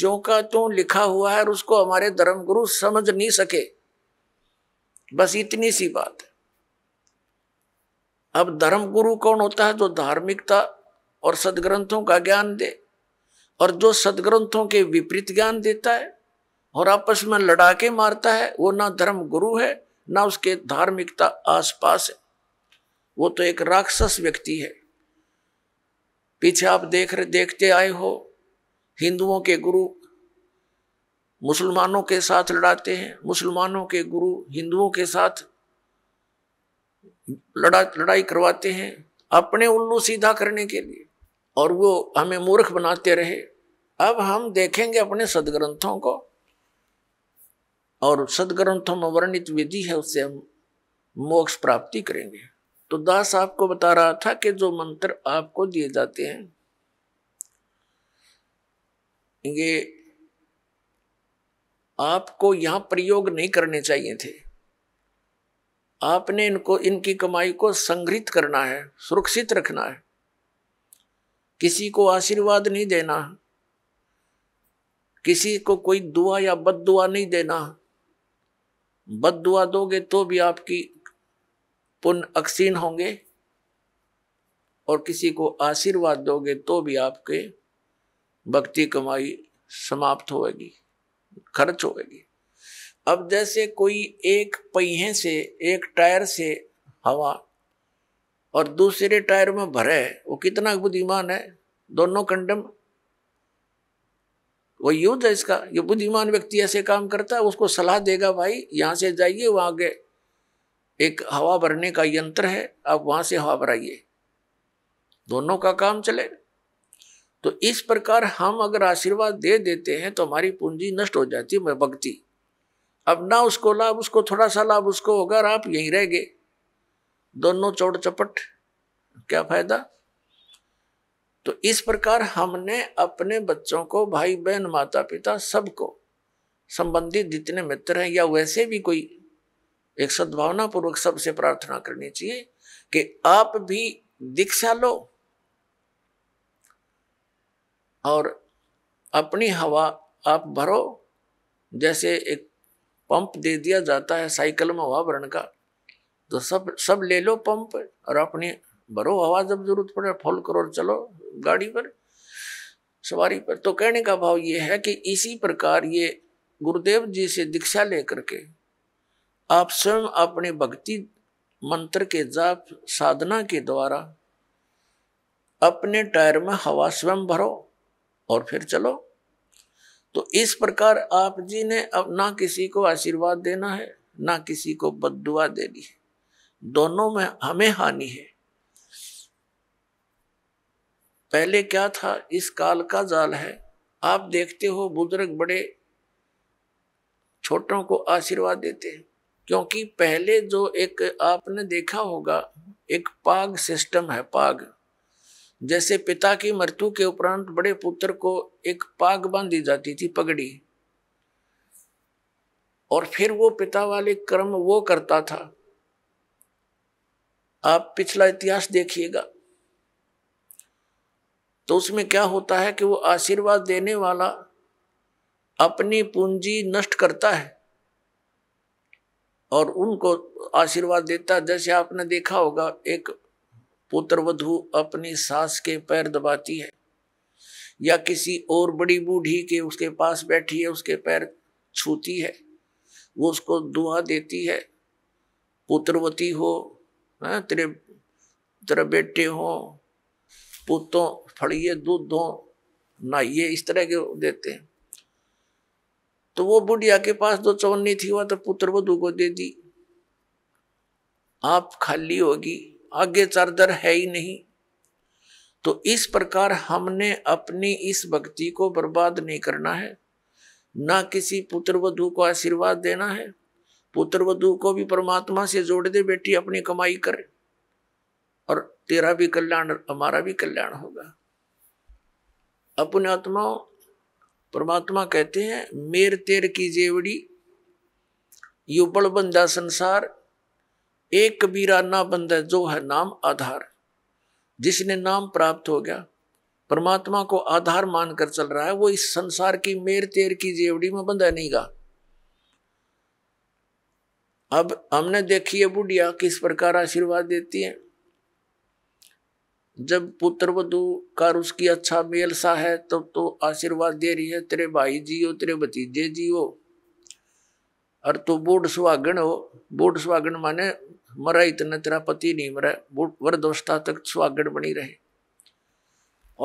जो का तो लिखा हुआ है और उसको हमारे धर्मगुरु समझ नहीं सके बस इतनी सी बात है अब धर्मगुरु कौन होता है जो धार्मिकता और सदग्रंथों का ज्ञान दे और जो सदग्रंथों के विपरीत ज्ञान देता है और आपस में लड़ा के मारता है वो ना धर्म गुरु है ना उसके धार्मिकता आसपास है वो तो एक राक्षस व्यक्ति है पीछे आप देख रहे देखते आए हो हिंदुओं के गुरु मुसलमानों के साथ लड़ाते हैं मुसलमानों के गुरु हिंदुओं के साथ लड़ा लड़ाई करवाते हैं अपने उल्लू सीधा करने के लिए और वो हमें मूर्ख बनाते रहे अब हम देखेंगे अपने सदग्रंथों को और सदग्रंथों में वर्णित विधि है उससे हम मोक्ष प्राप्ति करेंगे तो दास आपको बता रहा था कि जो मंत्र आपको दिए जाते हैं ये आपको यहां प्रयोग नहीं करने चाहिए थे आपने इनको इनकी कमाई को संग्रहित करना है सुरक्षित रखना है किसी को आशीर्वाद नहीं देना किसी को कोई दुआ या बद दुआ नहीं देना बद दुआ दोगे तो भी आपकी पुण्य अक्सीन होंगे और किसी को आशीर्वाद दोगे तो भी आपके भक्ति कमाई समाप्त होगी खर्च होगी अब जैसे कोई एक पहिए से एक टायर से हवा और दूसरे टायर में भरे वो कितना बुद्धिमान है दोनों कंडम वो युद्ध है इसका ये बुद्धिमान व्यक्ति ऐसे काम करता है उसको सलाह देगा भाई यहाँ से जाइए वहाँ के एक हवा भरने का यंत्र है आप वहाँ से हवा भराइए दोनों का काम चले तो इस प्रकार हम अगर आशीर्वाद दे देते हैं तो हमारी पूंजी नष्ट हो जाती है भक्ति अब ना उसको लाभ उसको थोड़ा सा लाभ उसको होगा और आप यहीं रह गए दोनों चौड़ चपट क्या फायदा तो इस प्रकार हमने अपने बच्चों को भाई बहन माता पिता सबको संबंधित जितने मित्र हैं या वैसे भी कोई एक सद्भावना पूर्वक सबसे प्रार्थना करनी चाहिए कि आप भी दीक्षा लो और अपनी हवा आप भरो जैसे एक पंप दे दिया जाता है साइकिल में हवा भरण का तो सब सब ले लो पंप और अपनी भरो हवा जब जरूरत पड़े फुल करो चलो गाड़ी पर सवारी पर तो कहने का भाव ये है कि इसी प्रकार ये गुरुदेव जी से दीक्षा लेकर के आप स्वयं अपने भक्ति मंत्र के जाप साधना के द्वारा अपने टायर में हवा स्वयं भरो और फिर चलो तो इस प्रकार आप जी ने अब ना किसी को आशीर्वाद देना है ना किसी को बददुआ देनी है दोनों में हमें हानि है पहले क्या था इस काल का जाल है आप देखते हो बुजुर्ग बड़े छोटों को आशीर्वाद देते हैं क्योंकि पहले जो एक आपने देखा होगा एक पाग सिस्टम है पाग जैसे पिता की मृत्यु के उपरांत बड़े पुत्र को एक पाग बांध दी जाती थी पगड़ी और फिर वो पिता वाले कर्म वो करता था आप पिछला इतिहास देखिएगा तो उसमें क्या होता है कि वो आशीर्वाद देने वाला अपनी पूंजी नष्ट करता है और उनको आशीर्वाद देता है जैसे आपने देखा होगा एक पुत्र वधु अपनी सास के पैर दबाती है या किसी और बड़ी बूढ़ी के उसके पास बैठी है उसके पैर छूती है वो उसको दुआ देती है पुत्रवती हो तेरे तेरे बेटे हो पुतो फड़िए दूध हों नहाइए इस तरह के देते हैं तो वो बुढ़िया के पास दो चौनी थी वह तो पुत्र वधु को दे दी आप खाली होगी आगे चार्जर है ही नहीं तो इस प्रकार हमने अपनी इस भक्ति को बर्बाद नहीं करना है ना किसी पुत्र वधु को आशीर्वाद देना है पुत्र वधु को भी परमात्मा से जोड़ दे बेटी अपनी कमाई कर और तेरा भी कल्याण हमारा भी कल्याण होगा अपने आत्मा परमात्मा कहते हैं मेर तेर की जेवड़ी युबल बंदा संसार एक कबीरा ना बंदा जो है नाम आधार जिसने नाम प्राप्त हो गया परमात्मा को आधार मानकर चल रहा है वो इस संसार की मेर तेर की जेवड़ी में बंधा नहीं गा अब हमने देखी है बुढ़िया किस प्रकार आशीर्वाद देती है जब पुत्र वधु का उसकी अच्छा मेल सा है तब तो, तो आशीर्वाद दे रही है तेरे भाई जियो तेरे भतीजे जियो और तो बूढ़ सुहागण हो बूढ़ सुहागण माने मरा इतना तेरा पति नहीं मरा वरदोष्ठा तक सुहागण बनी रहे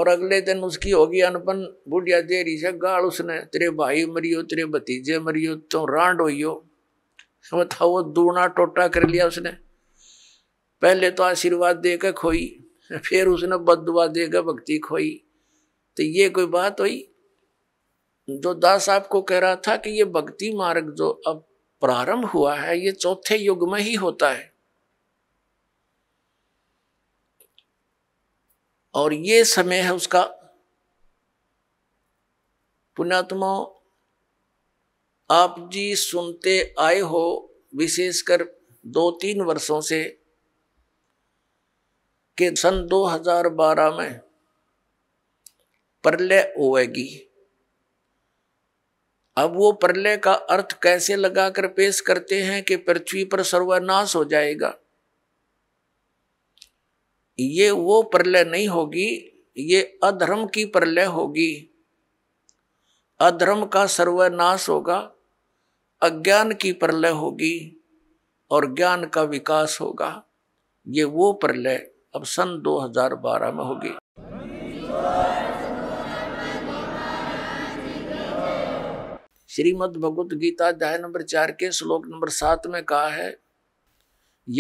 और अगले दिन उसकी होगी अनपन बुढ़िया दे रही से गाल उसने तेरे भाई मरियो तेरे भतीजे मरियो तो रांड हो समझा वो दूना टोटा कर लिया उसने पहले तो आशीर्वाद देकर खोई फिर उसने बदुआ देकर भक्ति खोई तो ये कोई बात हुई जो दास आपको कह रहा था कि ये भक्ति मार्ग जो अब प्रारंभ हुआ है ये चौथे युग में ही होता है और ये समय है उसका पुण्यात्मा आप जी सुनते आए हो विशेषकर दो तीन वर्षों से कि सन 2012 में प्रलय होगी अब वो प्रलय का अर्थ कैसे लगाकर पेश करते हैं कि पृथ्वी पर सर्वनाश हो जाएगा ये वो प्रलय नहीं होगी ये अधर्म की प्रलय होगी अधर्म का सर्वनाश होगा अज्ञान की प्रलय होगी और ज्ञान का विकास होगा ये वो प्रलय अब सन 2012 में होगी श्रीमद भगवत गीता अध्याय नंबर चार के श्लोक नंबर सात में कहा है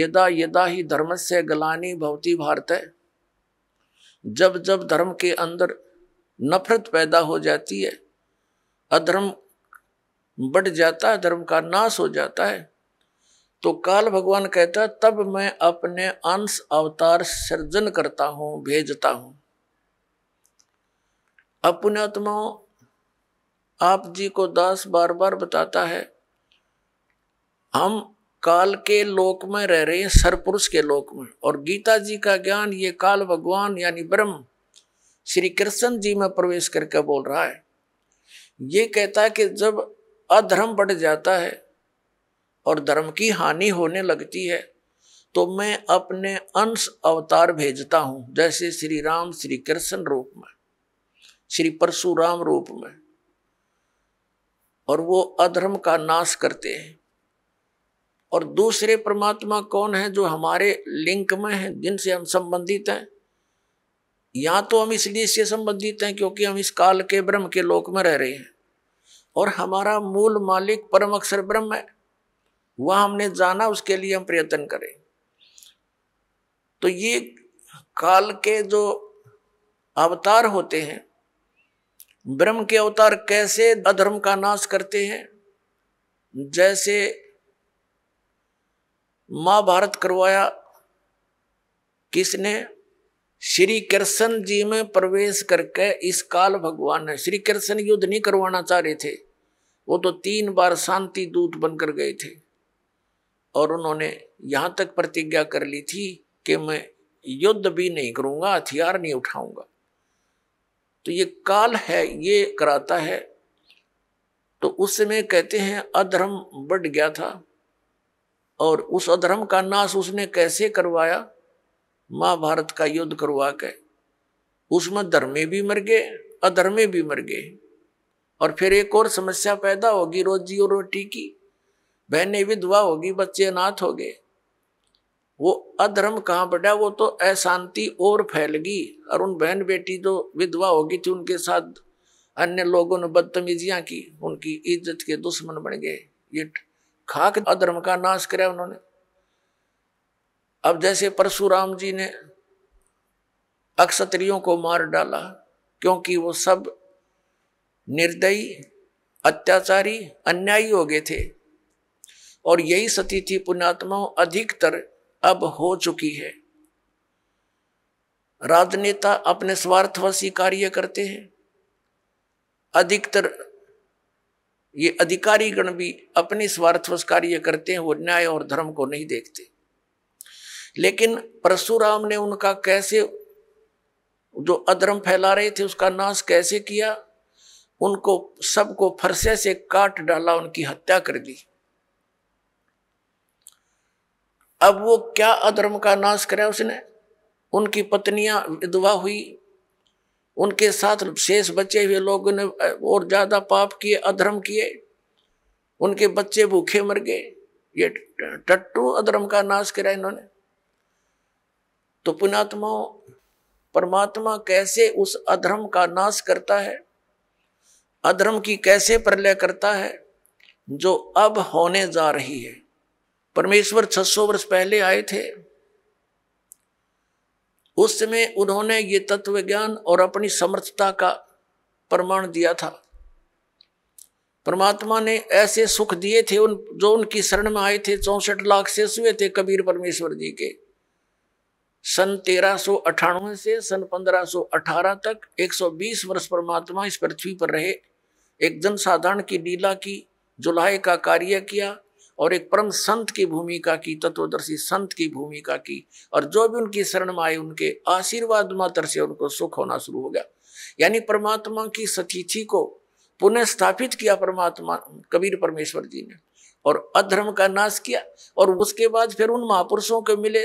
यदा यदा ही धर्म से गलानी भवती भारत है जब जब धर्म के अंदर नफरत पैदा हो जाती है अधर्म बढ़ जाता है धर्म का नाश हो जाता है तो काल भगवान कहता है तब मैं अपने अंश अवतार सर्जन करता हूं भेजता हूं अपने आत्मा आप जी को दास बार बार बताता है हम काल के लोक में रह रहे हैं सरपुरुष के लोक में और गीता जी का ज्ञान ये काल भगवान यानी ब्रह्म श्री कृष्ण जी में प्रवेश करके बोल रहा है ये कहता है कि जब अधर्म बढ़ जाता है और धर्म की हानि होने लगती है तो मैं अपने अंश अवतार भेजता हूँ जैसे श्री राम श्री कृष्ण रूप में श्री परशुराम रूप में और वो अधर्म का नाश करते हैं और दूसरे परमात्मा कौन है जो हमारे लिंक में है जिनसे हम संबंधित हैं या तो हम इसलिए इससे संबंधित हैं क्योंकि हम इस काल के ब्रह्म के लोक में रह रहे हैं और हमारा मूल मालिक परम अक्षर ब्रह्म है वह हमने जाना उसके लिए हम प्रयत्न करें तो ये काल के जो अवतार होते हैं ब्रह्म के अवतार कैसे अधर्म का नाश करते हैं जैसे महाभारत करवाया किसने श्री कृष्ण जी में प्रवेश करके इस काल भगवान ने श्री कृष्ण युद्ध नहीं करवाना चाह रहे थे वो तो तीन बार शांति दूत बनकर गए थे और उन्होंने यहाँ तक प्रतिज्ञा कर ली थी कि मैं युद्ध भी नहीं करूँगा हथियार नहीं उठाऊंगा तो ये काल है ये कराता है तो उस समय कहते हैं अधर्म बढ़ गया था और उस अधर्म का नाश उसने कैसे करवाया महाभारत का युद्ध करवा के उसमें धर्मे भी मर गए अधर्मे भी मर गए और फिर एक और समस्या पैदा होगी रोजी और रोटी की बहने विधवा होगी बच्चे अनाथ हो गए वो अधर्म कहाँ बढ़ा वो तो अशांति और फैलगी और उन बहन बेटी जो विधवा होगी थी उनके साथ अन्य लोगों ने बदतमीजियां की उनकी इज्जत के दुश्मन बन गए ये खाक अधर्म का नाश कराया उन्होंने अब जैसे परशुराम जी ने अक्षत्रियों को मार डाला क्योंकि वो सब निर्दयी अत्याचारी अन्यायी हो गए थे और यही सती थी पुण्यात्माओं अधिकतर अब हो चुकी है राजनेता अपने स्वार्थवशी कार्य करते हैं अधिकतर ये अधिकारी गण भी अपने स्वार्थवश कार्य करते हैं वो न्याय और धर्म को नहीं देखते लेकिन परशुराम ने उनका कैसे जो अधर्म फैला रहे थे उसका नाश कैसे किया उनको सबको फरसे से काट डाला उनकी हत्या कर दी अब वो क्या अधर्म का नाश करा उसने उनकी पत्नियां विधवा हुई उनके साथ शेष बचे हुए लोगों ने और ज़्यादा पाप किए अधर्म किए उनके बच्चे भूखे मर गए ये टट्टू अधर्म का नाश करा इन्होंने तो पुणात्मा परमात्मा कैसे उस अधर्म का नाश करता है अधर्म की कैसे प्रलय करता है जो अब होने जा रही है परमेश्वर 600 वर्ष पहले आए थे उस समय उन्होंने ये तत्व ज्ञान और अपनी समर्थता का प्रमाण दिया था परमात्मा ने ऐसे सुख दिए थे उन जो उनकी शरण में आए थे चौसठ लाख से सुए थे कबीर परमेश्वर जी के सन तेरह से सन 1518 तक 120 वर्ष परमात्मा इस पृथ्वी पर रहे एक जन साधारण की लीला की जुलाहे का कार्य किया और एक परम संत की भूमिका की तत्वदर्शी संत की भूमिका की और जो भी उनकी शरण में आए उनके आशीर्वाद मात्र से उनको सुख होना शुरू हो गया यानी परमात्मा की सतीथि को पुनः स्थापित किया परमात्मा कबीर परमेश्वर जी ने और अधर्म का नाश किया और उसके बाद फिर उन महापुरुषों के मिले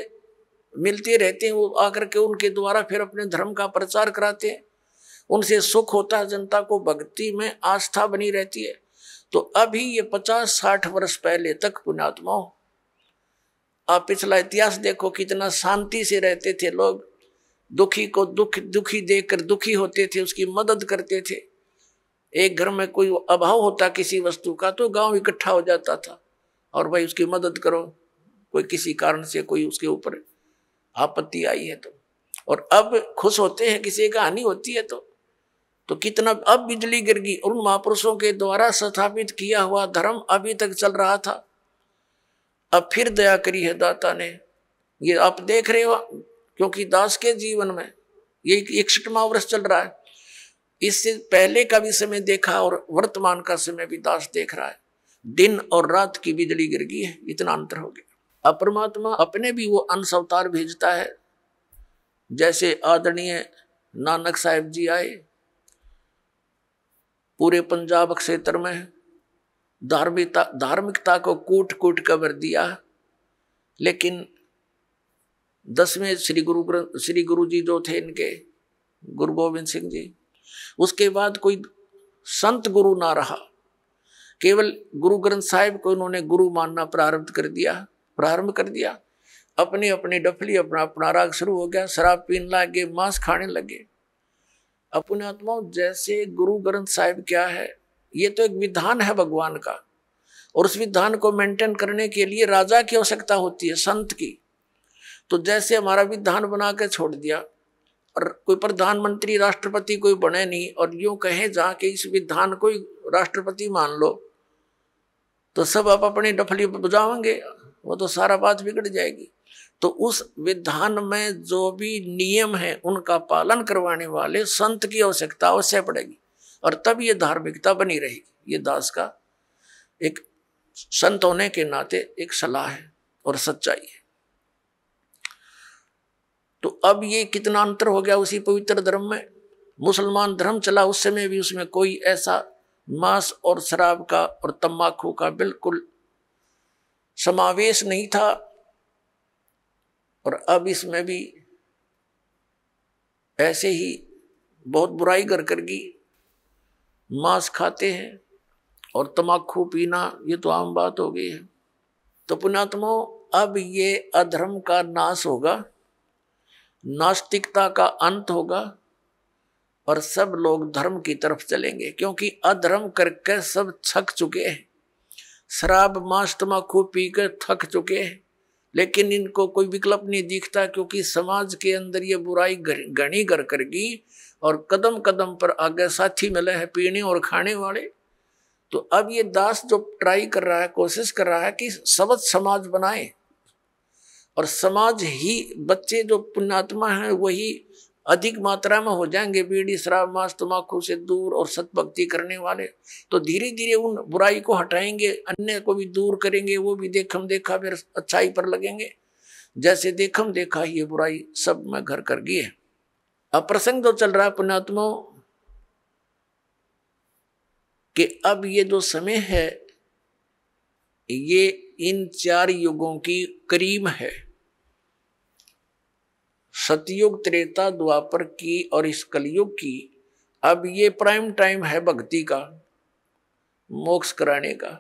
मिलते रहते हैं वो आकर के उनके द्वारा फिर अपने धर्म का प्रचार कराते हैं उनसे सुख होता है जनता को भक्ति में आस्था बनी रहती है तो अभी ये पचास साठ वर्ष पहले तक पुण्यात्माओं आप पिछला इतिहास देखो कितना शांति से रहते थे लोग दुखी को दुख दुखी देखकर दुखी होते थे उसकी मदद करते थे एक घर में कोई अभाव होता किसी वस्तु का तो गांव इकट्ठा हो जाता था और भाई उसकी मदद करो कोई किसी कारण से कोई उसके ऊपर आपत्ति आई है तो और अब खुश होते हैं किसी का हानि होती है तो तो कितना अब बिजली गिर गई उन महापुरुषों के द्वारा स्थापित किया हुआ धर्म अभी तक चल रहा था अब फिर दया करी है दाता ने ये आप देख रहे हो क्योंकि दास के जीवन में ये इकसठवा वर्ष चल रहा है इससे पहले का भी समय देखा और वर्तमान का समय भी दास देख रहा है दिन और रात की बिजली गिर गई है इतना अंतर हो गया अब परमात्मा अपने भी वो अंश अवतार भेजता है जैसे आदरणीय नानक साहब जी आए पूरे पंजाब क्षेत्र में धार्मिकता धार्मिकता को कूट कूट कवर दिया लेकिन दसवें श्री गुरु ग्रंथ श्री गुरु जी जो थे इनके गुरु गोविंद सिंह जी उसके बाद कोई संत गुरु ना रहा केवल गुरु ग्रंथ साहिब को इन्होंने गुरु मानना प्रारंभ कर दिया प्रारंभ कर दिया अपनी अपनी डफली अपना अपना राग शुरू हो गया शराब पीने लगे मांस खाने लगे अपने आत्माओं जैसे गुरु ग्रंथ साहिब क्या है ये तो एक विधान है भगवान का और उस विधान को मेंटेन करने के लिए राजा की आवश्यकता होती है संत की तो जैसे हमारा विधान बना के छोड़ दिया और कोई प्रधानमंत्री राष्ट्रपति कोई बने नहीं और यूं कहे जाके के इस विधान को राष्ट्रपति मान लो तो सब आप अपनी डफली बजाओगे वो तो सारा बात बिगड़ जाएगी तो उस विधान में जो भी नियम है उनका पालन करवाने वाले संत की आवश्यकता अवश्य पड़ेगी और तब ये धार्मिकता बनी रहेगी ये दास का एक संत होने के नाते एक सलाह है और सच्चाई है तो अब ये कितना अंतर हो गया उसी पवित्र धर्म में मुसलमान धर्म चला उस समय भी उसमें कोई ऐसा मांस और शराब का और तम्बाकू का बिल्कुल समावेश नहीं था और अब इसमें भी ऐसे ही बहुत बुराई कर कर की मांस खाते हैं और तमाकू पीना ये तो आम बात हो गई है तो पुणात्मो अब ये अधर्म का नाश होगा नास्तिकता का अंत होगा और सब लोग धर्म की तरफ चलेंगे क्योंकि अधर्म करके सब छक चुके हैं शराब मांस पी कर थक चुके हैं लेकिन इनको कोई विकल्प नहीं दिखता क्योंकि समाज के अंदर ये बुराई गणी कर कर गई और कदम कदम पर आगे साथी मिले हैं पीने और खाने वाले तो अब ये दास जो ट्राई कर रहा है कोशिश कर रहा है कि सबद समाज बनाए और समाज ही बच्चे जो पुण्यात्मा हैं वही अधिक मात्रा में हो जाएंगे बीड़ी शराब मांस तम्बाकू से दूर और सतभक्ति करने वाले तो धीरे धीरे उन बुराई को हटाएंगे अन्य को भी दूर करेंगे वो भी देखम देखा फिर अच्छाई पर लगेंगे जैसे देखम देखा ये बुराई सब में घर कर गई है अब प्रसंग जो तो चल रहा है पुणात्मो कि अब ये जो समय है ये इन चार युगों की करीम है सतयुग त्रेता द्वापर की और इस कलयुग की अब ये प्राइम टाइम है भक्ति का मोक्ष कराने का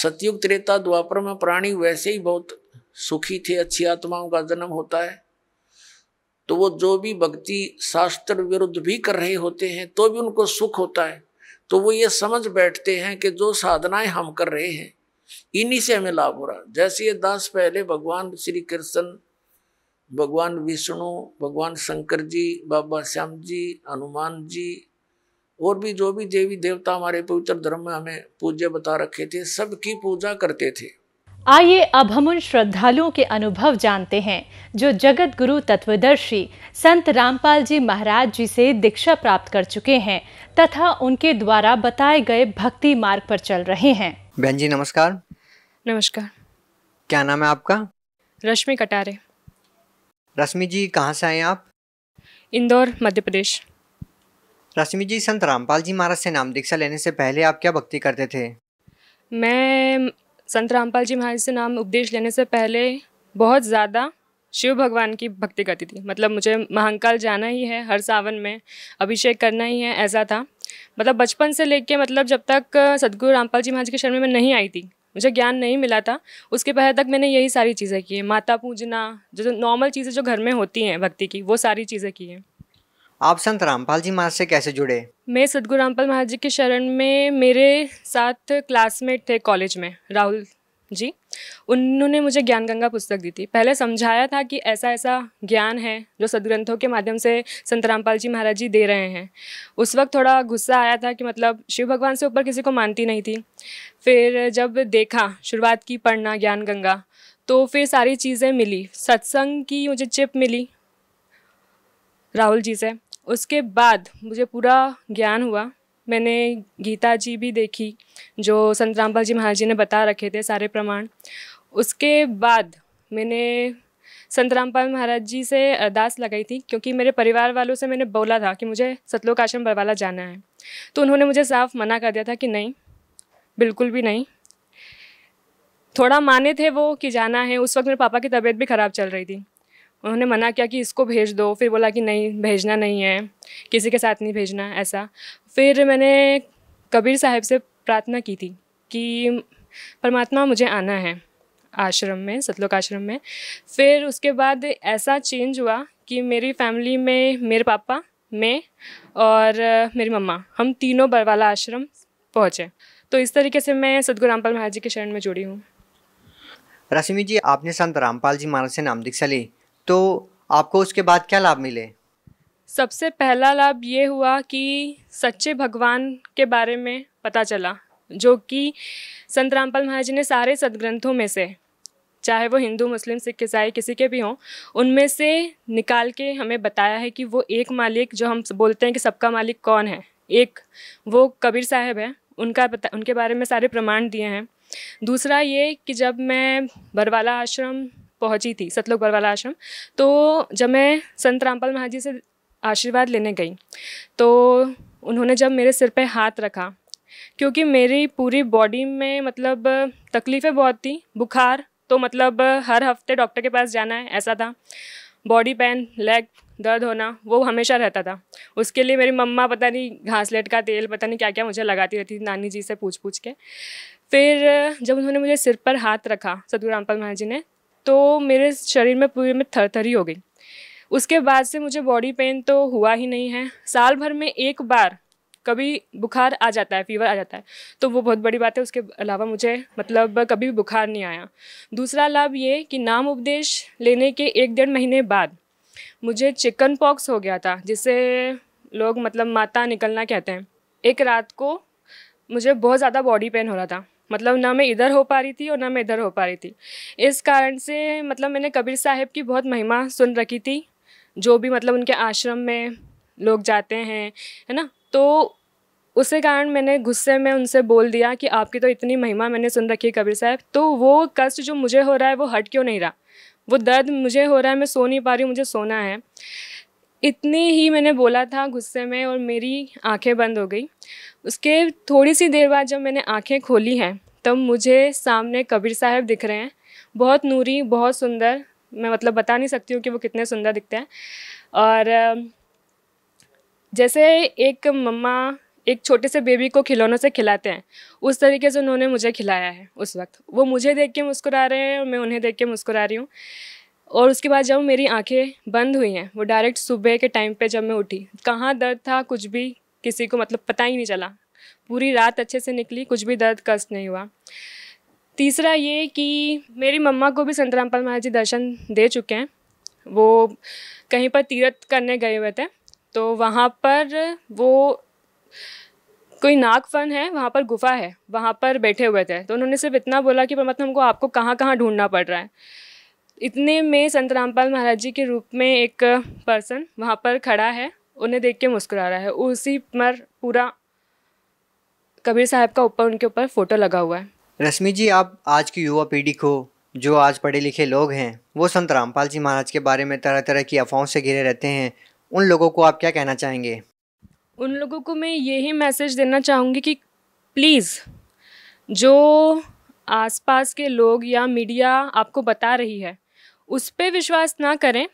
सतयुग त्रेता द्वापर में प्राणी वैसे ही बहुत सुखी थे अच्छी आत्माओं का जन्म होता है तो वो जो भी भक्ति शास्त्र विरुद्ध भी कर रहे होते हैं तो भी उनको सुख होता है तो वो ये समझ बैठते हैं कि जो साधनाएं हम कर रहे हैं इन्हीं से हमें लाभ हो रहा जैसे ये दास पहले भगवान श्री कृष्ण भगवान विष्णु भगवान शंकर जी बाबा श्याम जी हनुमान जी और भी जो भी देवी देवता हमारे पवित्र धर्म में हमें पूज्य बता रखे थे सबकी पूजा करते थे आइए अब हम उन श्रद्धालुओं के अनुभव जानते हैं जो जगत गुरु तत्वदर्शी संत रामपाल जी महाराज जी से दीक्षा प्राप्त कर चुके हैं तथा उनके द्वारा बताए गए भक्ति मार्ग पर चल रहे हैं बहन जी नमस्कार नमस्कार क्या नाम है आपका रश्मि कटारे रश्मि जी कहाँ से आए आप इंदौर मध्य प्रदेश रश्मि जी संत रामपाल जी महाराज से नाम दीक्षा लेने से पहले आप क्या भक्ति करते थे मैं संत रामपाल जी महाराज से नाम उपदेश लेने से पहले बहुत ज़्यादा शिव भगवान की भक्ति करती थी मतलब मुझे महाकाल जाना ही है हर सावन में अभिषेक करना ही है ऐसा था मतलब बचपन से लेके मतलब जब तक सदगुरु रामपाल जी महाराज के शरण में नहीं आई थी मुझे ज्ञान नहीं मिला था उसके पहले तक मैंने यही सारी चीज़ें की हैं माता पूजना जो नॉर्मल चीज़ें जो घर में होती हैं भक्ति की वो सारी चीज़ें की हैं आप संत रामपाल जी महाराज से कैसे जुड़े मैं सदगुरु रामपाल महाराज जी के शरण में मेरे साथ क्लासमेट थे कॉलेज में राहुल जी उन्होंने मुझे ज्ञान गंगा पुस्तक दी थी पहले समझाया था कि ऐसा ऐसा ज्ञान है जो सदग्रंथों के माध्यम से संत रामपाल जी महाराज जी दे रहे हैं उस वक्त थोड़ा गुस्सा आया था कि मतलब शिव भगवान से ऊपर किसी को मानती नहीं थी फिर जब देखा शुरुआत की पढ़ना ज्ञान गंगा तो फिर सारी चीज़ें मिली सत्संग की मुझे चिप मिली राहुल जी से उसके बाद मुझे पूरा ज्ञान हुआ मैंने गीता जी भी देखी जो संत रामपाल जी महाराज जी ने बता रखे थे सारे प्रमाण उसके बाद मैंने संत रामपाल महाराज जी से अरदास लगाई थी क्योंकि मेरे परिवार वालों से मैंने बोला था कि मुझे सतलोक आश्रम बरवाला जाना है तो उन्होंने मुझे साफ मना कर दिया था कि नहीं बिल्कुल भी नहीं थोड़ा माने थे वो कि जाना है उस वक्त मेरे पापा की तबीयत भी ख़राब चल रही थी उन्होंने मना किया कि इसको भेज दो फिर बोला कि नहीं भेजना नहीं है किसी के साथ नहीं भेजना ऐसा फिर मैंने कबीर साहब से प्रार्थना की थी कि परमात्मा मुझे आना है आश्रम में सतलोक आश्रम में फिर उसके बाद ऐसा चेंज हुआ कि मेरी फैमिली में मेरे पापा मैं और मेरी मम्मा हम तीनों बरवाला आश्रम पहुँचे तो इस तरीके से मैं सदगुरु रामपाल महाराज जी के शरण में जुड़ी हूँ रश्मि जी आपने संत रामपाल जी महाराज से नाम दीक्षा ली तो आपको उसके बाद क्या लाभ मिले सबसे पहला लाभ ये हुआ कि सच्चे भगवान के बारे में पता चला जो कि संत रामपाल महाराज ने सारे सदग्रंथों में से चाहे वो हिंदू मुस्लिम सिख ईसाई किसी के भी हों उनमें से निकाल के हमें बताया है कि वो एक मालिक जो हम बोलते हैं कि सबका मालिक कौन है एक वो कबीर साहब है उनका पता उनके बारे में सारे प्रमाण दिए हैं दूसरा ये कि जब मैं बरवाला आश्रम पहुंची थी सतलोक बरवाला आश्रम तो जब मैं संत रामपाल महाजी से आशीर्वाद लेने गई तो उन्होंने जब मेरे सिर पे हाथ रखा क्योंकि मेरी पूरी बॉडी में मतलब तकलीफ़ें बहुत थी बुखार तो मतलब हर हफ्ते डॉक्टर के पास जाना है ऐसा था बॉडी पेन लेग दर्द होना वो हमेशा रहता था उसके लिए मेरी मम्मा पता नहीं घासलेट का तेल पता नहीं क्या क्या मुझे लगाती रहती थी नानी जी से पूछ पूछ के फिर जब उन्होंने मुझे सिर पर हाथ रखा सतगुरु रामपाल महाराज जी ने तो मेरे शरीर में पूरे में थरथरी हो गई उसके बाद से मुझे बॉडी पेन तो हुआ ही नहीं है साल भर में एक बार कभी बुखार आ जाता है फीवर आ जाता है तो वो बहुत बड़ी बात है उसके अलावा मुझे मतलब कभी भी बुखार नहीं आया दूसरा लाभ ये कि नाम उपदेश लेने के एक डेढ़ महीने बाद मुझे चिकन पॉक्स हो गया था जिसे लोग मतलब माता निकलना कहते हैं एक रात को मुझे बहुत ज़्यादा बॉडी पेन हो रहा था मतलब ना मैं इधर हो पा रही थी और ना मैं इधर हो पा रही थी इस कारण से मतलब मैंने कबीर साहब की बहुत महिमा सुन रखी थी जो भी मतलब उनके आश्रम में लोग जाते हैं है ना तो उसी कारण मैंने गुस्से में उनसे बोल दिया कि आपकी तो इतनी महिमा मैंने सुन रखी है कबीर साहब तो वो कष्ट जो मुझे हो रहा है वो हट क्यों नहीं रहा वो दर्द मुझे हो रहा है मैं सो नहीं पा रही हूँ मुझे सोना है इतने ही मैंने बोला था गुस्से में और मेरी आंखें बंद हो गई उसके थोड़ी सी देर बाद जब मैंने आंखें खोली हैं तब तो मुझे सामने कबीर साहब दिख रहे हैं बहुत नूरी बहुत सुंदर मैं मतलब बता नहीं सकती हूँ कि वो कितने सुंदर दिखते हैं और जैसे एक मम्मा एक छोटे से बेबी को खिलौनों से खिलाते हैं उस तरीके से उन्होंने मुझे खिलाया है उस वक्त वो मुझे देख के मुस्कुरा रहे हैं और मैं उन्हें देख के मुस्कुरा रही हूँ और उसके बाद जब मेरी आंखें बंद हुई हैं वो डायरेक्ट सुबह के टाइम पे जब मैं उठी कहाँ दर्द था कुछ भी किसी को मतलब पता ही नहीं चला पूरी रात अच्छे से निकली कुछ भी दर्द कष्ट नहीं हुआ तीसरा ये कि मेरी मम्मा को भी संत रामपाल महाराज जी दर्शन दे चुके हैं वो कहीं पर तीर्थ करने गए हुए थे तो वहाँ पर वो कोई नाग फन है वहाँ पर गुफा है वहाँ पर बैठे हुए थे तो उन्होंने सिर्फ इतना बोला कि परमात्मा हमको आपको कहाँ कहाँ ढूंढना पड़ रहा है इतने में संत रामपाल महाराज जी के रूप में एक पर्सन वहाँ पर खड़ा है उन्हें देख के मुस्कुरा रहा है उसी पर पूरा कबीर साहब का ऊपर उनके ऊपर फोटो लगा हुआ है रश्मि जी आप आज की युवा पीढ़ी को जो आज पढ़े लिखे लोग हैं वो संत रामपाल जी महाराज के बारे में तरह तरह की अफवाहों से घिरे रहते हैं उन लोगों को आप क्या कहना चाहेंगे उन लोगों को मैं यही मैसेज देना चाहूँगी कि प्लीज़ जो आसपास के लोग या मीडिया आपको बता रही है उस पर विश्वास ना करें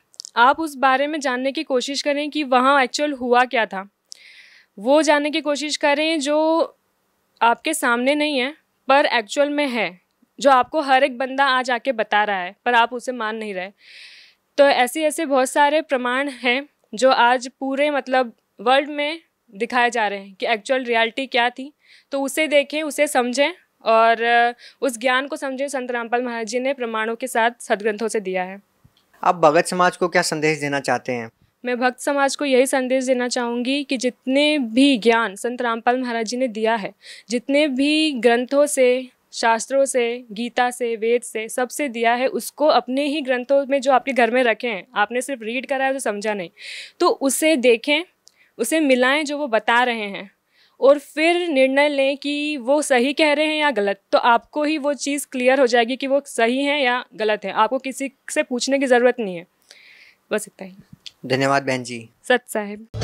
आप उस बारे में जानने की कोशिश करें कि वहाँ एक्चुअल हुआ क्या था वो जानने की कोशिश करें जो आपके सामने नहीं है पर एक्चुअल में है जो आपको हर एक बंदा आज आके बता रहा है पर आप उसे मान नहीं रहे तो ऐसे ऐसे बहुत सारे प्रमाण हैं जो आज पूरे मतलब वर्ल्ड में दिखाए जा रहे हैं कि एक्चुअल रियलिटी क्या थी तो उसे देखें उसे समझें और उस ज्ञान को समझें संत रामपाल महाराज जी ने प्रमाणों के साथ सदग्रंथों से दिया है आप भगत समाज को क्या संदेश देना चाहते हैं मैं भक्त समाज को यही संदेश देना चाहूँगी कि जितने भी ज्ञान संत रामपाल महाराज जी ने दिया है जितने भी ग्रंथों से शास्त्रों से गीता से वेद से सबसे दिया है उसको अपने ही ग्रंथों में जो आपके घर में रखे हैं आपने सिर्फ रीड करा है तो समझा नहीं तो उसे देखें उसे मिलाएं जो वो बता रहे हैं और फिर निर्णय लें कि वो सही कह रहे हैं या गलत तो आपको ही वो चीज़ क्लियर हो जाएगी कि वो सही है या गलत है आपको किसी से पूछने की ज़रूरत नहीं है बस इतना ही धन्यवाद बहन जी सत साहेब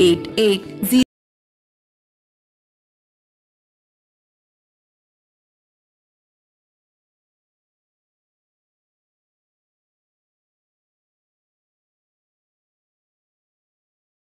8880